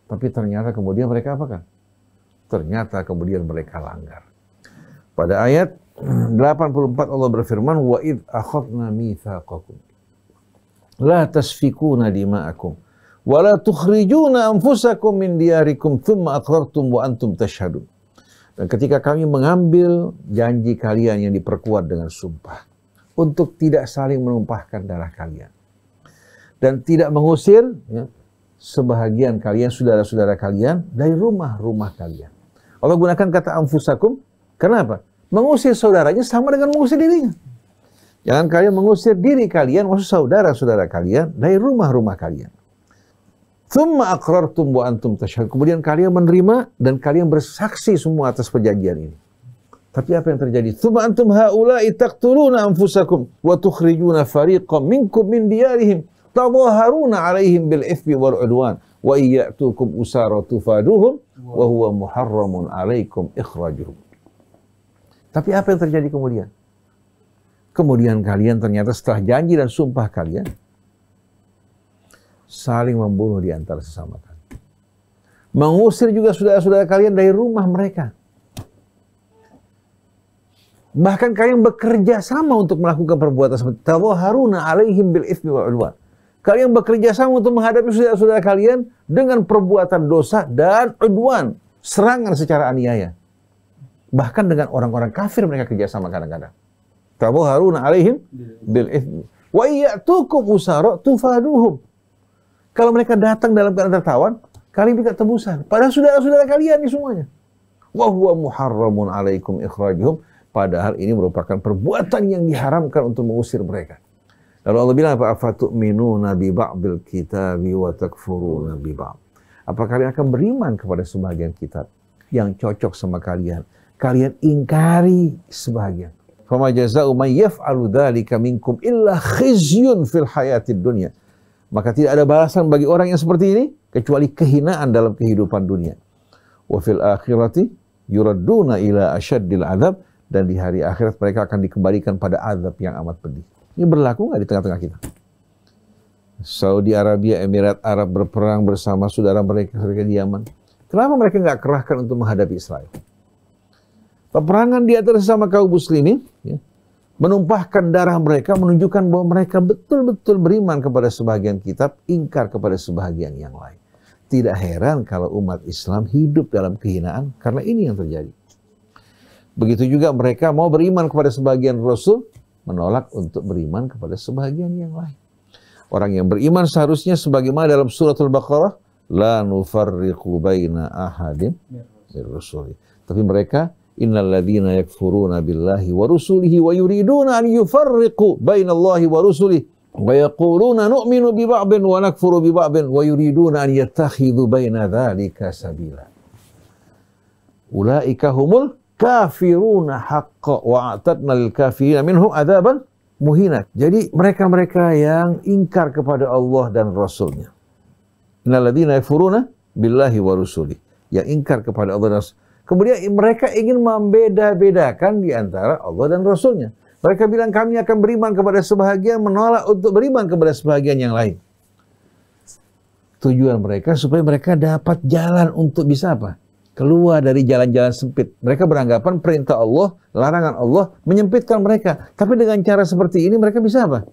Tapi ternyata kemudian mereka kan? Ternyata kemudian mereka langgar. Pada ayat 84 Allah berfirman, Wa id akhadna mithaqakum. La tasfikuna dima'akum. Wa la tukhrijuna anfusakum min diarikum thumma akhlartum wa antum tashhadun. Dan ketika kami mengambil janji kalian yang diperkuat dengan sumpah untuk tidak saling menumpahkan darah kalian dan tidak mengusir ya, sebahagian kalian, saudara-saudara kalian dari rumah-rumah kalian. Allah gunakan kata amfusakum, Kenapa? Mengusir saudaranya sama dengan mengusir dirinya. Jangan kalian mengusir diri kalian, maksud saudara-saudara kalian, dari rumah-rumah kalian. Thumma akrar tumbu antum tashahud. Kemudian kalian menerima dan kalian bersaksi semua atas perjanjian ini. Tapi apa yang terjadi? Thumma antum haula taqtuluna amfusakum wa tukhrijuna fariqam minkum min diyarihim tadhaharuna alaihim bil ifbi wal udwan wa iyatukum usara tufaduhum wa huwa muharramun alaikum ikhrajuhum. Tapi apa yang terjadi kemudian? Kemudian kalian ternyata setelah janji dan sumpah kalian saling membunuh di antara sesama kalian. Mengusir juga saudara-saudara kalian dari rumah mereka. Bahkan kalian bekerja sama untuk melakukan perbuatan seperti Tawaharuna alaihim bil ifmi wal udwan. Kalian bekerja sama untuk menghadapi saudara-saudara kalian dengan perbuatan dosa dan eduan serangan secara aniaya. Bahkan dengan orang-orang kafir mereka kerja sama kadang-kadang. Tabu haruna alaihim bil Wa iyatukum usara tufaduhum. Kalau mereka datang dalam keadaan tertawan, kalian minta tebusan. Padahal saudara-saudara kalian ini semuanya. Wa huwa muharramun alaikum ikhrajuhum. Padahal ini merupakan perbuatan yang diharamkan untuk mengusir mereka. Lalu Allah bilang apa? Minu Nabi ba'bil kita wa takfuru Nabi ba'b. Apa kalian akan beriman kepada sebagian kitab yang cocok sama kalian? Kalian ingkari sebagian. Fama jaza'u man yaf'alu dhalika minkum illa khizyun fil hayatid dunya. Maka tidak ada balasan bagi orang yang seperti ini kecuali kehinaan dalam kehidupan dunia. Wa fil akhirati yuradduna ila asyaddil adab dan di hari akhirat mereka akan dikembalikan pada azab yang amat pedih. Ini berlaku nggak di tengah-tengah kita? Saudi Arabia, Emirat Arab berperang bersama saudara mereka, mereka di Yaman. Kenapa mereka nggak kerahkan untuk menghadapi Israel? Peperangan di atas sama kaum muslimin, ya, menumpahkan darah mereka, menunjukkan bahwa mereka betul-betul beriman kepada sebagian kitab, ingkar kepada sebagian yang lain. Tidak heran kalau umat Islam hidup dalam kehinaan karena ini yang terjadi. Begitu juga mereka mau beriman kepada sebagian rasul, menolak untuk beriman kepada sebagian yang lain. Orang yang beriman seharusnya sebagaimana dalam surat Al-Baqarah, la nufarriqu baina ahadin mir rusuli. Tapi mereka innal ladzina yakfuruna billahi wa rusulihi wa yuriduna an yufarriqu baina Allahi wa rusulihi wa yaquluna nu'minu bi ba'din wa nakfuru bi ba'din wa yuriduna an yattakhidhu baina dzalika sabila. Ulaika humul kafiruna haqqa wa atadna lil kafirina minhum adaban muhina. Jadi mereka-mereka yang ingkar kepada Allah dan Rasulnya. Innalladzina yafuruna billahi wa rusuli. Yang ingkar kepada Allah dan Rasul. Kemudian mereka ingin membeda-bedakan di antara Allah dan Rasulnya. Mereka bilang kami akan beriman kepada sebahagian, menolak untuk beriman kepada sebahagian yang lain. Tujuan mereka supaya mereka dapat jalan untuk bisa apa? keluar dari jalan-jalan sempit. Mereka beranggapan perintah Allah, larangan Allah menyempitkan mereka. Tapi dengan cara seperti ini mereka bisa apa?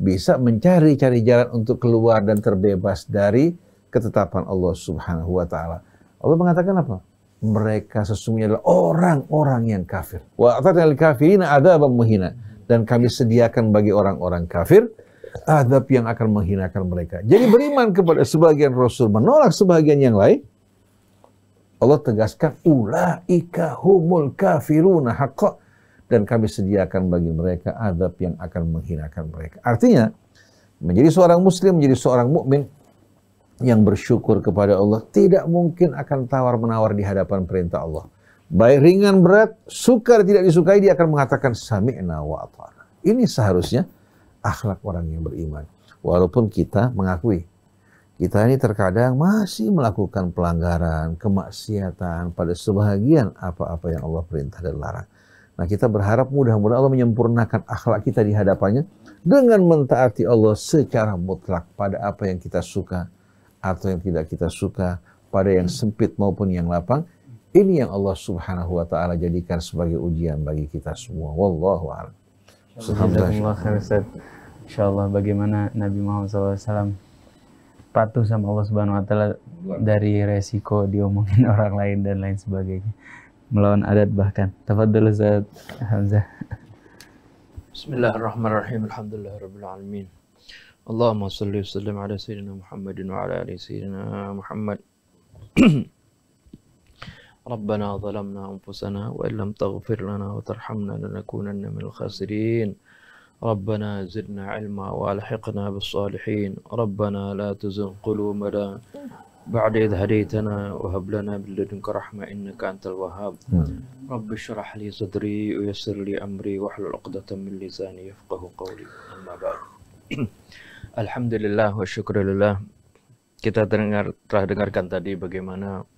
Bisa mencari-cari jalan untuk keluar dan terbebas dari ketetapan Allah Subhanahu wa taala. Allah mengatakan apa? Mereka sesungguhnya adalah orang-orang yang kafir. Wa atatnal kafirina adzaban muhina dan kami sediakan bagi orang-orang kafir adab yang akan menghinakan mereka. Jadi beriman kepada sebagian rasul, menolak sebagian yang lain, Allah tegaskan ulaika humul kafiruna haqqa dan kami sediakan bagi mereka adab yang akan menghinakan mereka. Artinya menjadi seorang muslim menjadi seorang mukmin yang bersyukur kepada Allah tidak mungkin akan tawar-menawar di hadapan perintah Allah. Baik ringan berat, suka tidak disukai dia akan mengatakan sami'na wa ata'na. Ini seharusnya akhlak orang yang beriman. Walaupun kita mengakui kita ini terkadang masih melakukan pelanggaran, kemaksiatan pada sebahagian apa-apa yang Allah perintah dan larang. Nah kita berharap mudah-mudahan Allah menyempurnakan akhlak kita di hadapannya dengan mentaati Allah secara mutlak pada apa yang kita suka atau yang tidak kita suka, pada yang sempit maupun yang lapang. Ini yang Allah Subhanahu wa taala jadikan sebagai ujian bagi kita semua. Wallahu a'lam. Alhamdulillah. Insyaallah bagaimana Nabi Muhammad SAW patuh sama Allah Subhanahu wa taala dari resiko diomongin orang lain dan lain sebagainya. Melawan adat bahkan. Tafadhol Ustaz Hamzah. Bismillahirrahmanirrahim. Alhamdulillahirabbil alamin. Allahumma shalli wa sallim ala sayyidina Muhammadin wa ala ali sayyidina Muhammad. zalamna anfusana wa illam taghfir lana wa tarhamna lanakunanna minal khasirin. ربنا زدنا علما والحقنا بالصالحين ربنا لا تزغ قلوبنا بعد إذ هديتنا وهب لنا من لدنك رحمة إنك أنت الوهاب نعم. رب اشرح لي صدري ويسر لي أمري واحلل عقدة من لساني يفقه قولي أما بعد الحمد لله والشكر لله kita dengar, telah dengarkan tadi bagaimana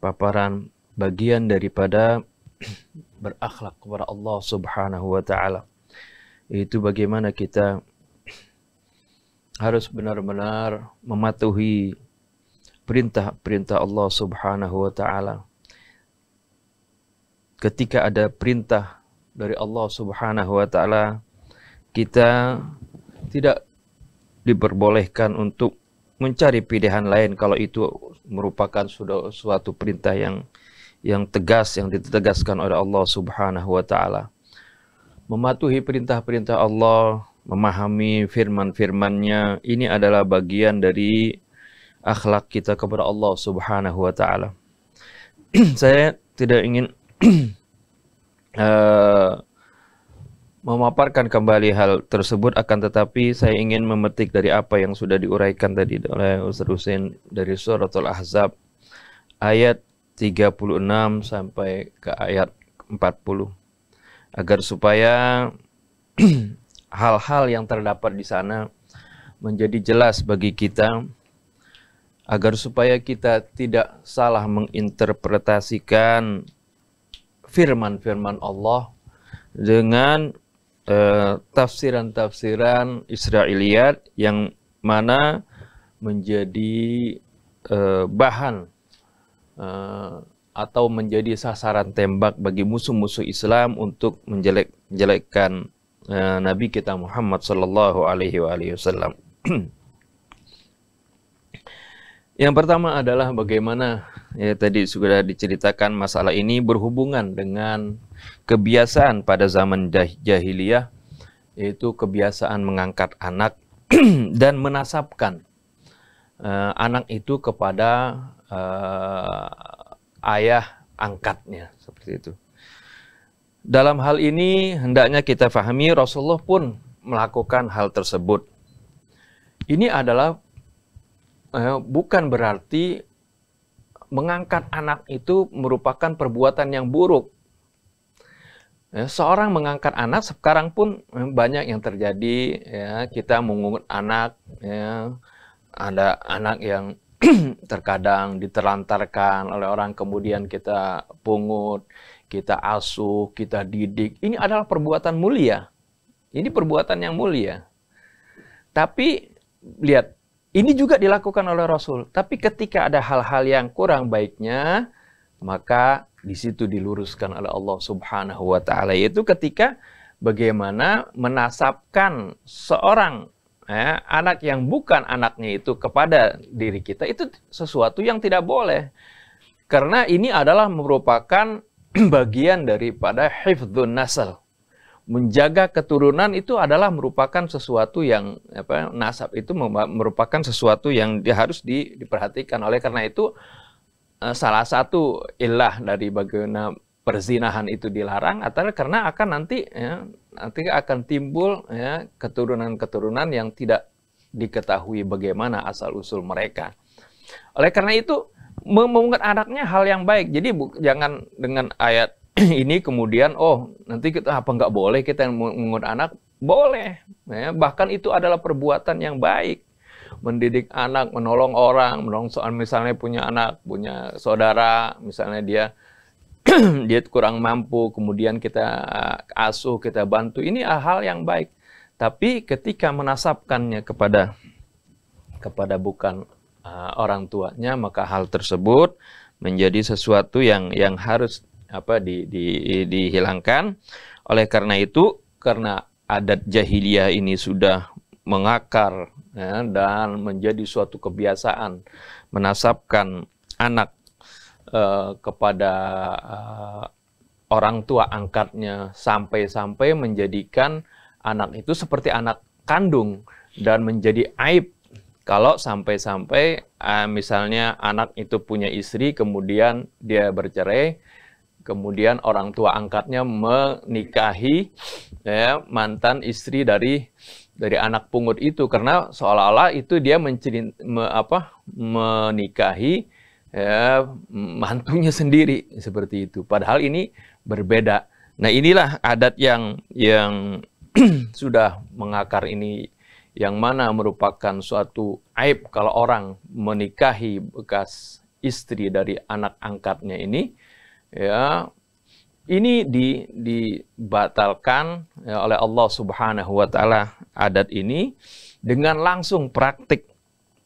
paparan bagian daripada berakhlak kepada Allah Subhanahu wa taala. itu bagaimana kita harus benar-benar mematuhi perintah-perintah Allah Subhanahu wa taala. Ketika ada perintah dari Allah Subhanahu wa taala, kita tidak diperbolehkan untuk mencari pilihan lain kalau itu merupakan sudah suatu perintah yang yang tegas yang ditegaskan oleh Allah Subhanahu wa taala. Mematuhi perintah-perintah Allah, memahami firman-firmannya, ini adalah bagian dari akhlak kita kepada Allah Subhanahu wa taala. Saya tidak ingin uh, memaparkan kembali hal tersebut akan tetapi saya ingin memetik dari apa yang sudah diuraikan tadi oleh Ustaz Hussein dari suratul Ahzab ayat 36 sampai ke ayat 40 agar supaya hal-hal yang terdapat di sana menjadi jelas bagi kita agar supaya kita tidak salah menginterpretasikan firman-firman Allah dengan eh, tafsiran-tafsiran uh, Israiliyat yang mana menjadi uh, bahan eh, atau menjadi sasaran tembak bagi musuh-musuh Islam untuk menjelek jelekkan uh, eh, Nabi kita Muhammad sallallahu alaihi wasallam. Yang pertama adalah bagaimana ya tadi sudah diceritakan masalah ini berhubungan dengan kebiasaan pada zaman jahiliyah yaitu kebiasaan mengangkat anak dan menasabkan uh, anak itu kepada eh, ayah angkatnya seperti itu. Dalam hal ini hendaknya kita fahami Rasulullah pun melakukan hal tersebut. Ini adalah eh, bukan berarti mengangkat anak itu merupakan perbuatan yang buruk. Ya, seorang mengangkat anak sekarang pun eh, banyak yang terjadi. Ya, kita mengungut anak, ya, ada anak yang terkadang diterlantarkan oleh orang kemudian kita pungut, kita asuh, kita didik. Ini adalah perbuatan mulia. Ini perbuatan yang mulia. Tapi lihat, ini juga dilakukan oleh Rasul. Tapi ketika ada hal-hal yang kurang baiknya, maka di situ diluruskan oleh Allah Subhanahu wa taala yaitu ketika bagaimana menasabkan seorang eh, anak yang bukan anaknya itu kepada diri kita itu sesuatu yang tidak boleh karena ini adalah merupakan bagian daripada hifdzun nasl menjaga keturunan itu adalah merupakan sesuatu yang apa nasab itu merupakan sesuatu yang harus di, diperhatikan oleh karena itu eh, salah satu ilah dari bagaimana perzinahan itu dilarang atau karena akan nanti ya, nanti akan timbul ya keturunan-keturunan yang tidak diketahui bagaimana asal usul mereka. Oleh karena itu memungut anaknya hal yang baik. Jadi bu, jangan dengan ayat ini kemudian oh nanti kita apa nggak boleh kita mengungut anak boleh ya, bahkan itu adalah perbuatan yang baik mendidik anak menolong orang menolong soal misalnya punya anak punya saudara misalnya dia dia kurang mampu, kemudian kita eh, asuh, kita bantu. Ini hal yang baik. Tapi ketika menasabkannya kepada kepada bukan uh, orang tuanya, maka hal tersebut menjadi sesuatu yang yang harus apa di, di, dihilangkan. Oleh karena itu, karena adat jahiliyah ini sudah mengakar ya, dan menjadi suatu kebiasaan menasabkan anak uh, kepada uh, orang tua angkatnya sampai-sampai menjadikan anak itu seperti anak kandung dan menjadi aib kalau sampai-sampai uh, misalnya anak itu punya istri kemudian dia bercerai kemudian orang tua angkatnya menikahi ya, mantan istri dari dari anak pungut itu karena seolah-olah itu dia mencerin, me, apa, menikahi ya, mantunya sendiri seperti itu. Padahal ini berbeda. Nah inilah adat yang yang sudah mengakar ini yang mana merupakan suatu aib kalau orang menikahi bekas istri dari anak angkatnya ini ya ini di, dibatalkan ya, oleh Allah Subhanahu wa taala adat ini dengan langsung praktik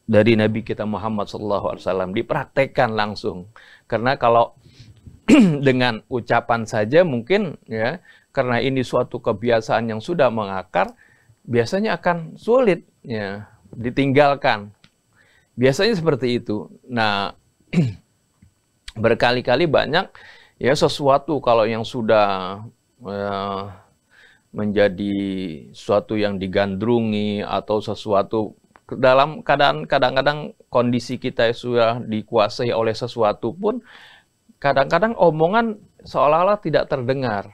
dari Nabi kita Muhammad SAW dipraktekkan langsung. Karena kalau dengan ucapan saja mungkin ya karena ini suatu kebiasaan yang sudah mengakar biasanya akan sulit ya ditinggalkan. Biasanya seperti itu. Nah, berkali-kali banyak ya sesuatu kalau yang sudah uh, menjadi suatu yang digandrungi atau sesuatu dalam keadaan kadang-kadang kondisi kita sudah dikuasai oleh sesuatu pun kadang-kadang omongan seolah-olah tidak terdengar.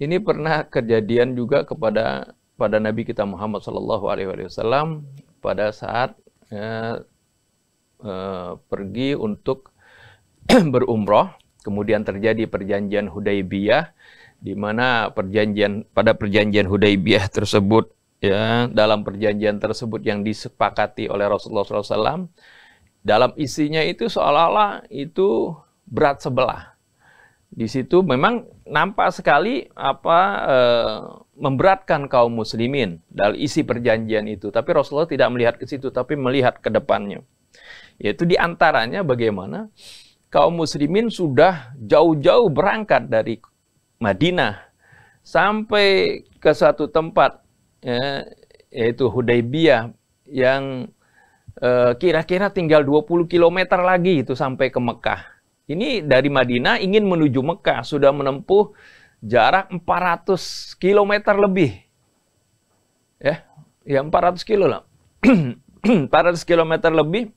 Ini pernah kejadian juga kepada pada Nabi kita Muhammad Shallallahu Alaihi Wasallam pada saat ya, eh, pergi untuk berumroh, kemudian terjadi perjanjian Hudaybiyah, di mana perjanjian pada perjanjian Hudaybiyah tersebut ya dalam perjanjian tersebut yang disepakati oleh Rasulullah SAW dalam isinya itu seolah-olah itu berat sebelah di situ memang nampak sekali apa e, memberatkan kaum muslimin dalam isi perjanjian itu tapi Rasulullah tidak melihat ke situ tapi melihat ke depannya yaitu diantaranya bagaimana kaum muslimin sudah jauh-jauh berangkat dari Madinah sampai ke suatu tempat ya, yaitu Hudaybiyah yang eh, kira-kira uh, tinggal 20 km lagi itu sampai ke Mekah. Ini dari Madinah ingin menuju Mekah sudah menempuh jarak 400 km lebih. Ya, ya 400 kilo lah. 400 km lebih.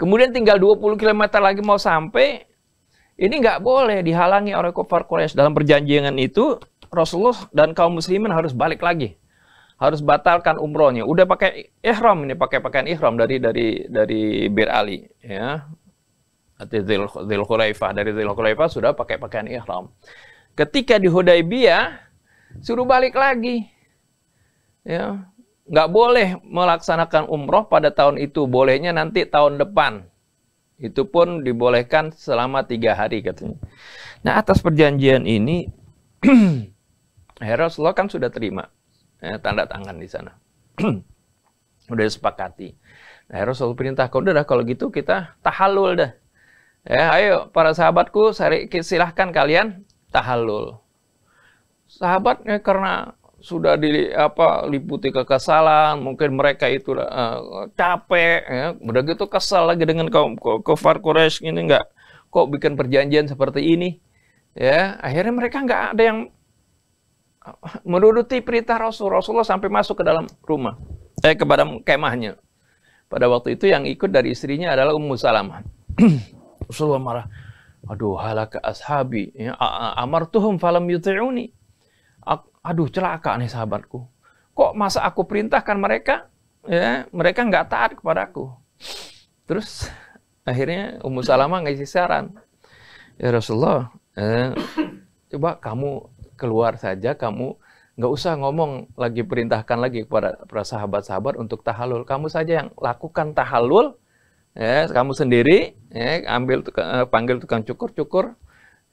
Kemudian tinggal 20 km lagi mau sampai, ini nggak boleh dihalangi oleh kufar Quraisy. Dalam perjanjian itu Rasulullah dan kaum muslimin harus balik lagi. Harus batalkan umrohnya. Udah pakai ihram ini, pakai pakaian ihram dari dari dari Bir Ali ya. Zil, Khulaifah. Dari Zil Khulaifah sudah pakai pakaian ihram. Ketika di Hudaybiyah, suruh balik lagi. Ya, nggak boleh melaksanakan umroh pada tahun itu. Bolehnya nanti tahun depan. Itu pun dibolehkan selama tiga hari katanya. Nah atas perjanjian ini akhirnya Lo kan sudah terima ya, tanda tangan di sana. udah disepakati. Nah, selalu perintah kau udah kalau gitu kita tahalul dah. Ya, ayo para sahabatku, silahkan kalian tahalul. sahabatnya karena sudah di apa liputi kekesalan, mungkin mereka itu uh, capek, ya. udah gitu kesal lagi dengan kaum kafir Quraisy ini enggak kok bikin perjanjian seperti ini. Ya, akhirnya mereka enggak ada yang menuruti perintah Rasul. Rasulullah sampai masuk ke dalam rumah, eh ke dalam kemahnya. Pada waktu itu yang ikut dari istrinya adalah Ummu Salamah. Rasulullah marah, aduh halaka ashabi, ya, amartuhum falam yuti'uni. Aduh celaka nih sahabatku. Kok masa aku perintahkan mereka, ya, mereka nggak taat kepada aku. Terus akhirnya Ummu Salamah ngasih saran. Ya Rasulullah, eh, coba kamu keluar saja kamu nggak usah ngomong lagi perintahkan lagi kepada para sahabat-sahabat untuk tahalul. Kamu saja yang lakukan tahalul, ya, kamu sendiri, ya, ambil tukang, eh, panggil tukang cukur-cukur,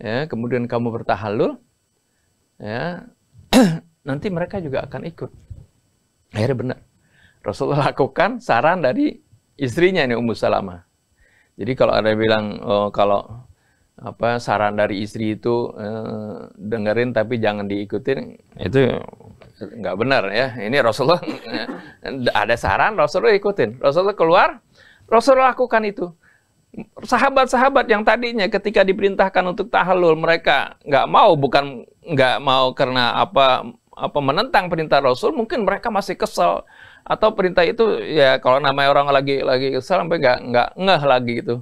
ya, kemudian kamu bertahalul, ya, nanti mereka juga akan ikut. Akhirnya benar. Rasulullah lakukan saran dari istrinya ini Ummu Salamah. Jadi kalau ada yang bilang oh, kalau apa saran dari istri itu eh, dengerin tapi jangan diikutin itu nggak benar ya. Ini Rasulullah eh, ada saran Rasulullah ikutin. Rasulullah keluar, Rasulullah lakukan itu. Sahabat-sahabat yang tadinya ketika diperintahkan untuk tahalul mereka nggak mau bukan nggak mau karena apa apa menentang perintah Rasul mungkin mereka masih kesel atau perintah itu ya kalau namanya orang lagi lagi kesel sampai nggak nggak ngeh lagi gitu.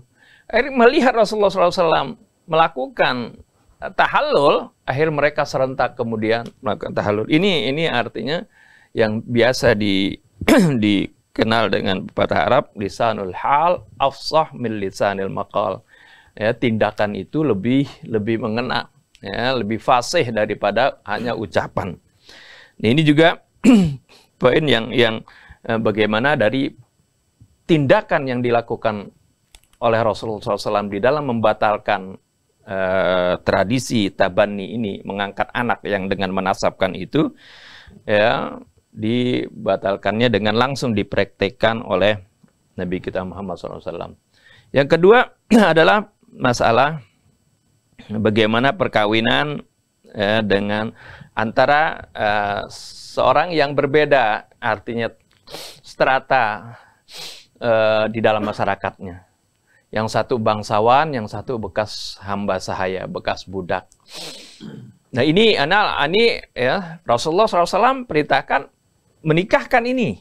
Akhirnya melihat Rasulullah SAW melakukan eh, tahallul, akhir mereka serentak kemudian melakukan tahallul. Ini ini artinya yang biasa di dikenal dengan pepatah Arab lisanul hal afsah min lisanil maqal. Ya, tindakan itu lebih lebih mengena, ya, lebih fasih daripada hanya ucapan. Nah, ini juga poin yang yang eh, bagaimana dari tindakan yang dilakukan oleh Rasulullah SAW di dalam membatalkan Eh, tradisi tabani ini mengangkat anak yang dengan menasabkan itu ya dibatalkannya dengan langsung dipraktekkan oleh Nabi kita Muhammad SAW. Yang kedua adalah masalah bagaimana perkawinan ya, dengan antara uh, seorang yang berbeda artinya strata uh, di dalam masyarakatnya. Yang satu bangsawan, yang satu bekas hamba sahaya, bekas budak. Nah ini, anal, ani, ya Rasulullah SAW perintahkan menikahkan ini,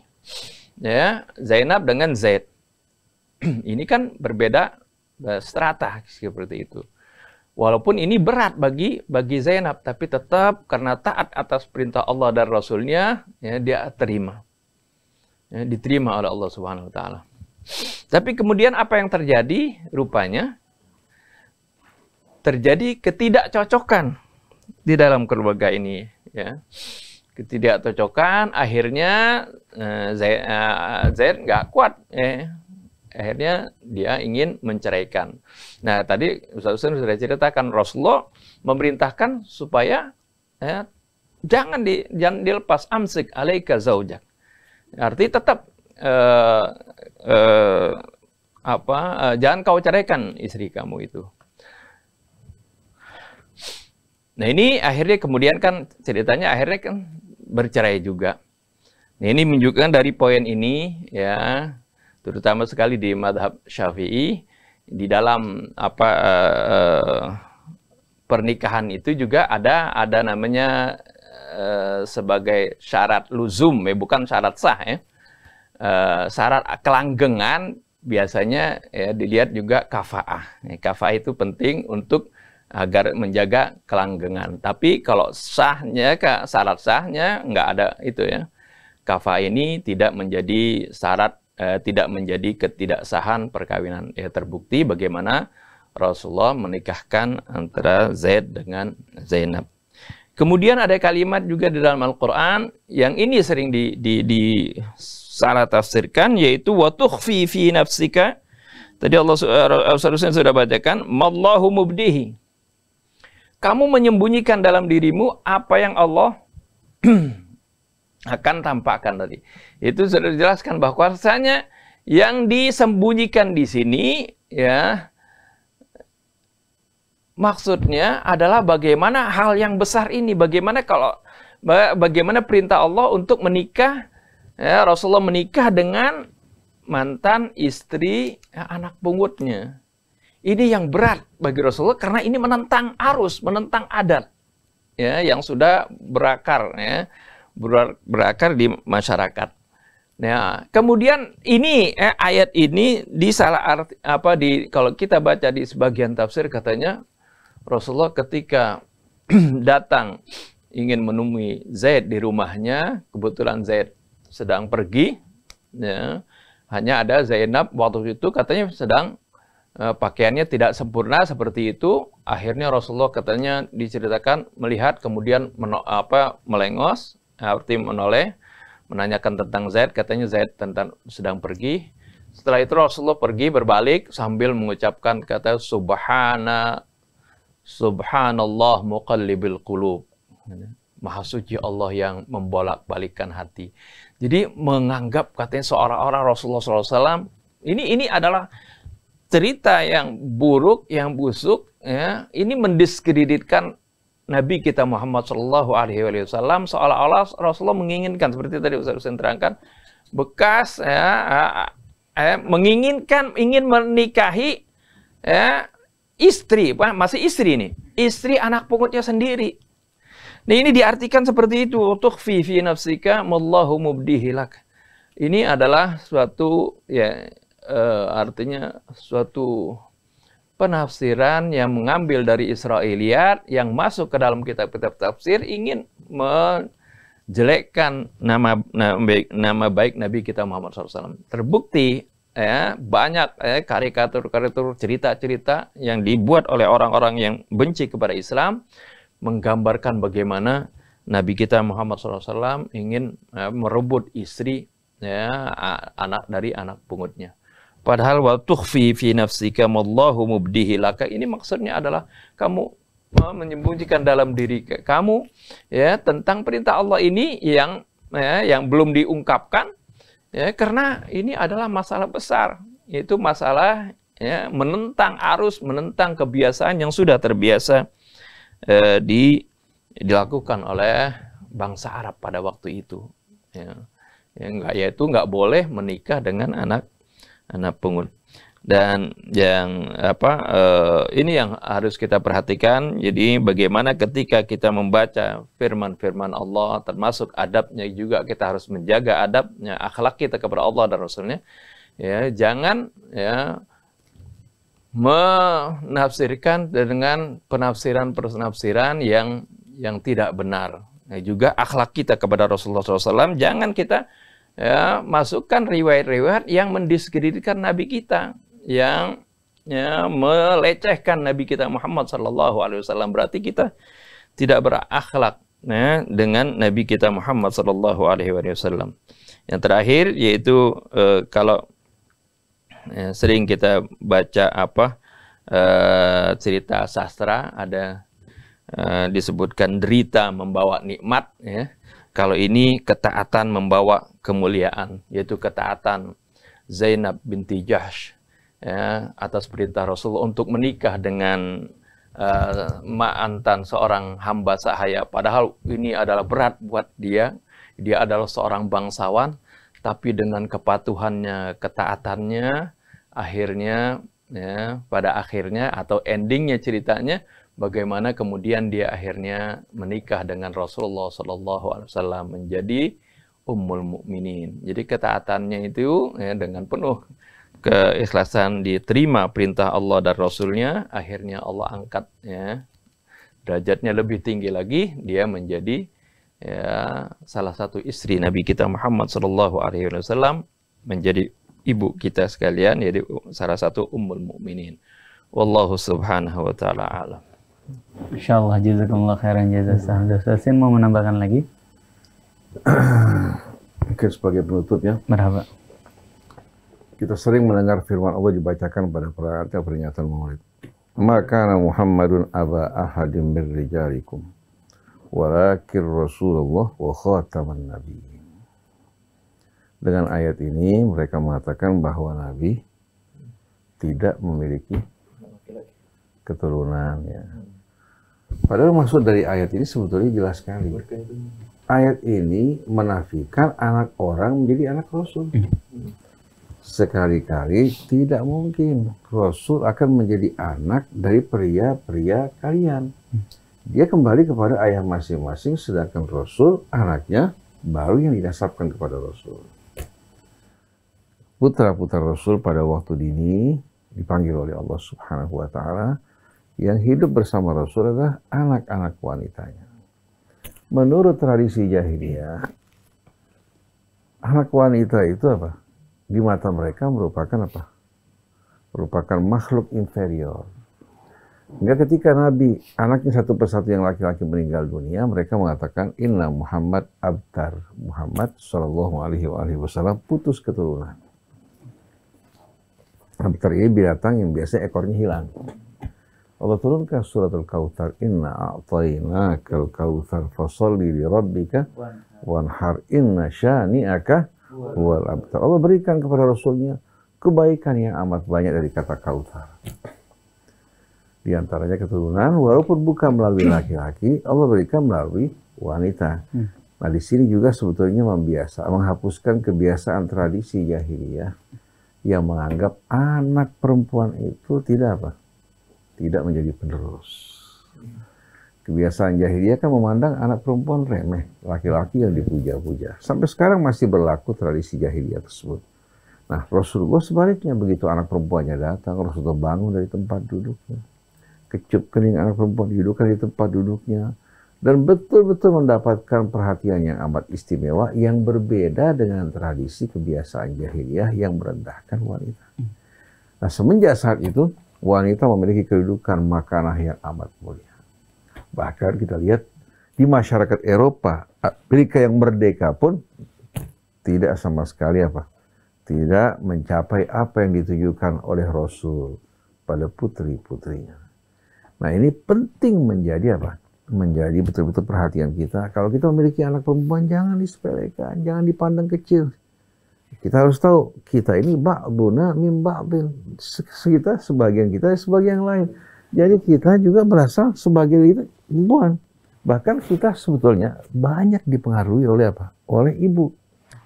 ya Zainab dengan Zaid. ini kan berbeda e, strata seperti itu. Walaupun ini berat bagi bagi Zainab, tapi tetap karena taat atas perintah Allah dan Rasulnya, ya, dia terima, ya, diterima oleh Allah Subhanahu Wa Taala. Tapi kemudian apa yang terjadi? Rupanya terjadi ketidakcocokan di dalam keluarga ini, ya. Ketidakcocokan akhirnya eh, eh Zaid, eh, nggak kuat, eh. akhirnya dia ingin menceraikan. Nah tadi Ustaz Hussein sudah ceritakan Rasulullah memerintahkan supaya eh, jangan di jangan dilepas amsik alaika zaujak. Arti tetap uh, uh, apa uh, jangan kau ceraikan istri kamu itu. Nah ini akhirnya kemudian kan ceritanya akhirnya kan bercerai juga. Nah ini menunjukkan dari poin ini ya terutama sekali di madhab syafi'i di dalam apa uh, pernikahan itu juga ada ada namanya sebagai syarat luzum ya bukan syarat sah ya Eh, syarat kelanggengan biasanya ya, dilihat juga kafaah. Ya, kafaah itu penting untuk agar menjaga kelanggengan. Tapi kalau sahnya, syarat sahnya nggak ada itu ya. Kafaah ini tidak menjadi syarat, eh, tidak menjadi ketidaksahan perkawinan. Ya terbukti bagaimana Rasulullah menikahkan antara Zaid dengan Zainab. Kemudian ada kalimat juga di dalam Al-Quran yang ini sering di, di, di salah tafsirkan yaitu wa tukhfi fi nafsika. Tadi Allah eh, Rasulullah sudah bacakan, "Mallahu mubdihi." Kamu menyembunyikan dalam dirimu apa yang Allah akan tampakkan tadi. Itu sudah dijelaskan bahwa rasanya yang disembunyikan di sini ya maksudnya adalah bagaimana hal yang besar ini, bagaimana kalau bagaimana perintah Allah untuk menikah Ya, Rasulullah menikah dengan mantan istri ya, anak pungutnya. Ini yang berat bagi Rasulullah karena ini menentang arus, menentang adat ya yang sudah berakar ya ber, berakar di masyarakat. Nah, kemudian ini eh, ayat ini di salah arti, apa di kalau kita baca di sebagian tafsir katanya Rasulullah ketika datang ingin menemui Zaid di rumahnya, kebetulan Zaid sedang pergi. Ya. Hanya ada Zainab waktu itu katanya sedang uh, pakaiannya tidak sempurna seperti itu. Akhirnya Rasulullah katanya diceritakan melihat kemudian meno, apa melengos, arti menoleh, menanyakan tentang Zaid, katanya Zaid tentang sedang pergi. Setelah itu Rasulullah pergi berbalik sambil mengucapkan kata subhana subhanallah muqallibil qulub. Maha suci Allah yang membolak-balikkan hati. Jadi menganggap katanya seorang-orang Rasulullah SAW ini ini adalah cerita yang buruk, yang busuk, ya, ini mendiskreditkan Nabi kita Muhammad Shallallahu Alaihi Wasallam seolah-olah Rasulullah menginginkan seperti tadi Ustaz Hussein terangkan bekas ya, eh, menginginkan ingin menikahi ya, istri, masih istri ini istri anak pungutnya sendiri. Nah ini diartikan seperti itu. untuk fi nafsika mallahu mubdihilak. Ini adalah suatu ya e, artinya suatu penafsiran yang mengambil dari Israiliyat yang masuk ke dalam kitab-kitab tafsir ingin menjelekkan nama, nama baik, nama baik Nabi kita Muhammad SAW. Terbukti ya banyak ya, karikatur-karikatur cerita-cerita yang dibuat oleh orang-orang yang benci kepada Islam menggambarkan bagaimana Nabi kita Muhammad SAW ingin ya, merebut istri ya, anak dari anak pungutnya. Padahal wa tuhfi fi nafsika wallahu mubdihi laka ini maksudnya adalah kamu e, menyembunyikan dalam diri kamu ya tentang perintah Allah ini yang ya, yang belum diungkapkan ya karena ini adalah masalah besar yaitu masalah ya, menentang arus menentang kebiasaan yang sudah terbiasa eh, di dilakukan oleh bangsa Arab pada waktu itu. Ya. Ya, enggak, yaitu nggak boleh menikah dengan anak anak pungut. Dan yang apa eh, ini yang harus kita perhatikan. Jadi bagaimana ketika kita membaca firman-firman Allah, termasuk adabnya juga kita harus menjaga adabnya, akhlak kita kepada Allah dan Rasulnya. Ya, jangan ya menafsirkan dengan penafsiran-penafsiran yang yang tidak benar. Nah, juga akhlak kita kepada Rasulullah SAW, jangan kita ya, masukkan riwayat-riwayat yang mendiskreditkan Nabi kita, yang ya, melecehkan Nabi kita Muhammad SAW. Berarti kita tidak berakhlak ya, dengan Nabi kita Muhammad SAW. Yang terakhir yaitu eh, kalau Ya, sering kita baca apa eh, cerita sastra ada eh, disebutkan derita membawa nikmat ya. Kalau ini ketaatan membawa kemuliaan yaitu ketaatan Zainab binti Jahsh ya, atas perintah Rasul untuk menikah dengan uh, mak seorang hamba sahaya padahal ini adalah berat buat dia dia adalah seorang bangsawan tapi dengan kepatuhannya, ketaatannya, akhirnya ya, pada akhirnya atau endingnya ceritanya bagaimana kemudian dia akhirnya menikah dengan Rasulullah Shallallahu Alaihi Wasallam menjadi ummul mukminin. Jadi ketaatannya itu ya, dengan penuh keikhlasan diterima perintah Allah dan Rasulnya, akhirnya Allah angkat ya derajatnya lebih tinggi lagi, dia menjadi ya, salah satu istri Nabi kita Muhammad Shallallahu Alaihi Wasallam menjadi ibu kita sekalian jadi salah satu ummul mukminin. Wallahu subhanahu wa taala alam. Insyaallah jazakumullah khairan jazakumullah. Ustaz mau menambahkan lagi? Mungkin sebagai penutup ya. Merhaba. Kita sering mendengar firman Allah dibacakan pada perayaan peringatan Maulid. Maka Muhammadun aba ahadim mirrijalikum walakin Rasulullah wa khataman nabi. Dengan ayat ini mereka mengatakan bahwa Nabi tidak memiliki keturunan ya. Padahal maksud dari ayat ini sebetulnya jelas sekali. Ayat ini menafikan anak orang menjadi anak Rasul. Hmm. Sekali-kali tidak mungkin Rasul akan menjadi anak dari pria-pria kalian. Hmm dia kembali kepada ayah masing-masing sedangkan Rasul anaknya baru yang dinasabkan kepada Rasul. Putra-putra Rasul pada waktu dini dipanggil oleh Allah Subhanahu wa taala yang hidup bersama Rasul adalah anak-anak wanitanya. Menurut tradisi jahiliyah, anak wanita itu apa? Di mata mereka merupakan apa? Merupakan makhluk inferior Hingga ketika Nabi, anaknya satu persatu yang laki-laki meninggal dunia, mereka mengatakan, Inna Muhammad Abtar. Muhammad Sallallahu Alaihi Wasallam putus keturunan. Abtar ini binatang yang biasanya ekornya hilang. Allah turunkan surat al kautar. Inna a'tainakal kautar fasalli li rabbika wanhar inna syani'aka wal abtar. Allah berikan kepada Rasulnya kebaikan yang amat banyak dari kata kautar. Di antaranya keturunan, walaupun bukan melalui laki-laki, Allah berikan melalui wanita. Hmm. Nah, di sini juga sebetulnya membiasa, menghapuskan kebiasaan tradisi jahiliyah yang menganggap anak perempuan itu tidak apa? Tidak menjadi penerus. Kebiasaan jahiliyah kan memandang anak perempuan remeh, laki-laki yang dipuja-puja. Sampai sekarang masih berlaku tradisi jahiliyah tersebut. Nah, Rasulullah sebaliknya begitu anak perempuannya datang, Rasulullah bangun dari tempat duduknya kecup kening anak perempuan didudukkan di tempat duduknya, dan betul-betul mendapatkan perhatian yang amat istimewa yang berbeda dengan tradisi kebiasaan jahiliyah yang merendahkan wanita. Hmm. Nah, semenjak saat itu, wanita memiliki kedudukan makanan yang amat mulia. Bahkan kita lihat di masyarakat Eropa, Amerika yang merdeka pun tidak sama sekali apa tidak mencapai apa yang ditujukan oleh Rasul pada putri-putrinya. Nah ini penting menjadi apa? Menjadi betul-betul perhatian kita. Kalau kita memiliki anak perempuan jangan disepelekan, jangan dipandang kecil. Kita harus tahu kita ini ba'buna mim ba'bin. Kita sebagian kita sebagian yang lain. Jadi kita juga berasal sebagai perempuan. Bahkan kita sebetulnya banyak dipengaruhi oleh apa? Oleh ibu.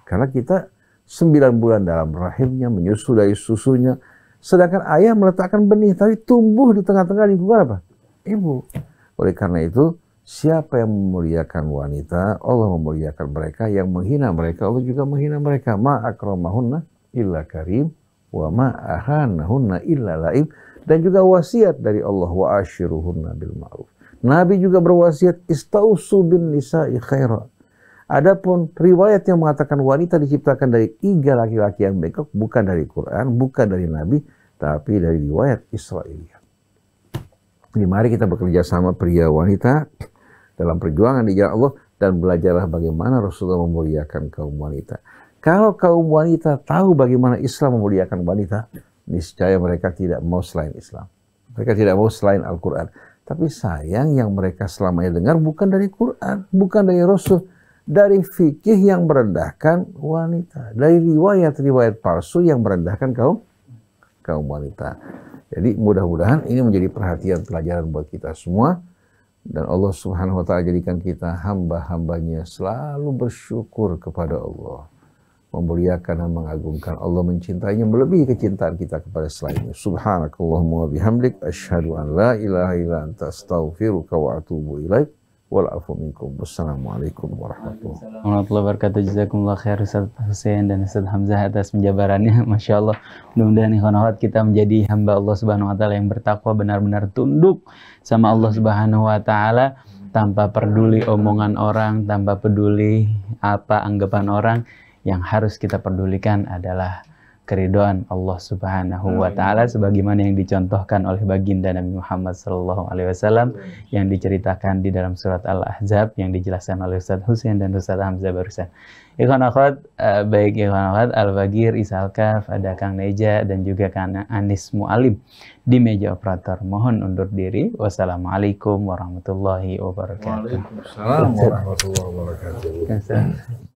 Karena kita sembilan bulan dalam rahimnya, menyusui dari susunya, Sedangkan ayah meletakkan benih, tapi tumbuh di tengah-tengah lingkungan apa? Ibu. Oleh karena itu, siapa yang memuliakan wanita, Allah memuliakan mereka. Yang menghina mereka, Allah juga menghina mereka. Ma'akramahunna illa karim, wa ma'ahanahunna illa la'im. Dan juga wasiat dari Allah, wa ashiruhunna bil ma'ruf. Nabi juga berwasiat, istausu bin nisa'i khairat. Adapun riwayat yang mengatakan wanita diciptakan dari tiga laki-laki yang bengkok bukan dari Quran, bukan dari Nabi, tapi dari riwayat Israel. Jadi mari kita bekerja sama pria wanita dalam perjuangan di jalan Allah dan belajarlah bagaimana Rasulullah memuliakan kaum wanita. Kalau kaum wanita tahu bagaimana Islam memuliakan wanita, niscaya mereka tidak mau selain Islam. Mereka tidak mau selain Al-Quran. Tapi sayang yang mereka selamanya dengar bukan dari Quran, bukan dari Rasul, dari fikih yang merendahkan wanita, dari riwayat-riwayat palsu yang merendahkan kaum kaum wanita. Jadi mudah-mudahan ini menjadi perhatian pelajaran buat kita semua dan Allah Subhanahu wa taala jadikan kita hamba-hambanya selalu bersyukur kepada Allah memuliakan dan mengagungkan Allah mencintainya melebihi kecintaan kita kepada selainnya subhanakallahumma wa bihamdik asyhadu an la ilaha illa anta astaghfiruka wa atubu walafu minkum. Wassalamualaikum warahmatullahi wabarakatuh. Jazakumullah khair Ustaz Hussein dan Ustaz Hamzah atas penjabarannya. Masya Allah. Mudah-mudahan ikhwan ikhwanawat kita menjadi hamba Allah Subhanahu Wa Taala yang bertakwa benar-benar tunduk sama Allah Subhanahu Wa Taala tanpa peduli omongan orang, tanpa peduli apa anggapan orang. Yang harus kita pedulikan adalah keridoan Allah Subhanahu wa taala sebagaimana yang dicontohkan oleh baginda Nabi Muhammad sallallahu alaihi wasallam yang diceritakan di dalam surat Al-Ahzab yang dijelaskan oleh Ustaz Husain dan Ustaz Hamzah barusan. Ikhwan akhwat eh, baik ikhwan akhwat Al-Bagir, Isalkaf, ada Kang Neja dan juga Kang Anis Mualim di meja operator. Mohon undur diri. Wassalamualaikum warahmatullahi wabarakatuh. Waalaikumsalam warahmatullahi wabarakatuh.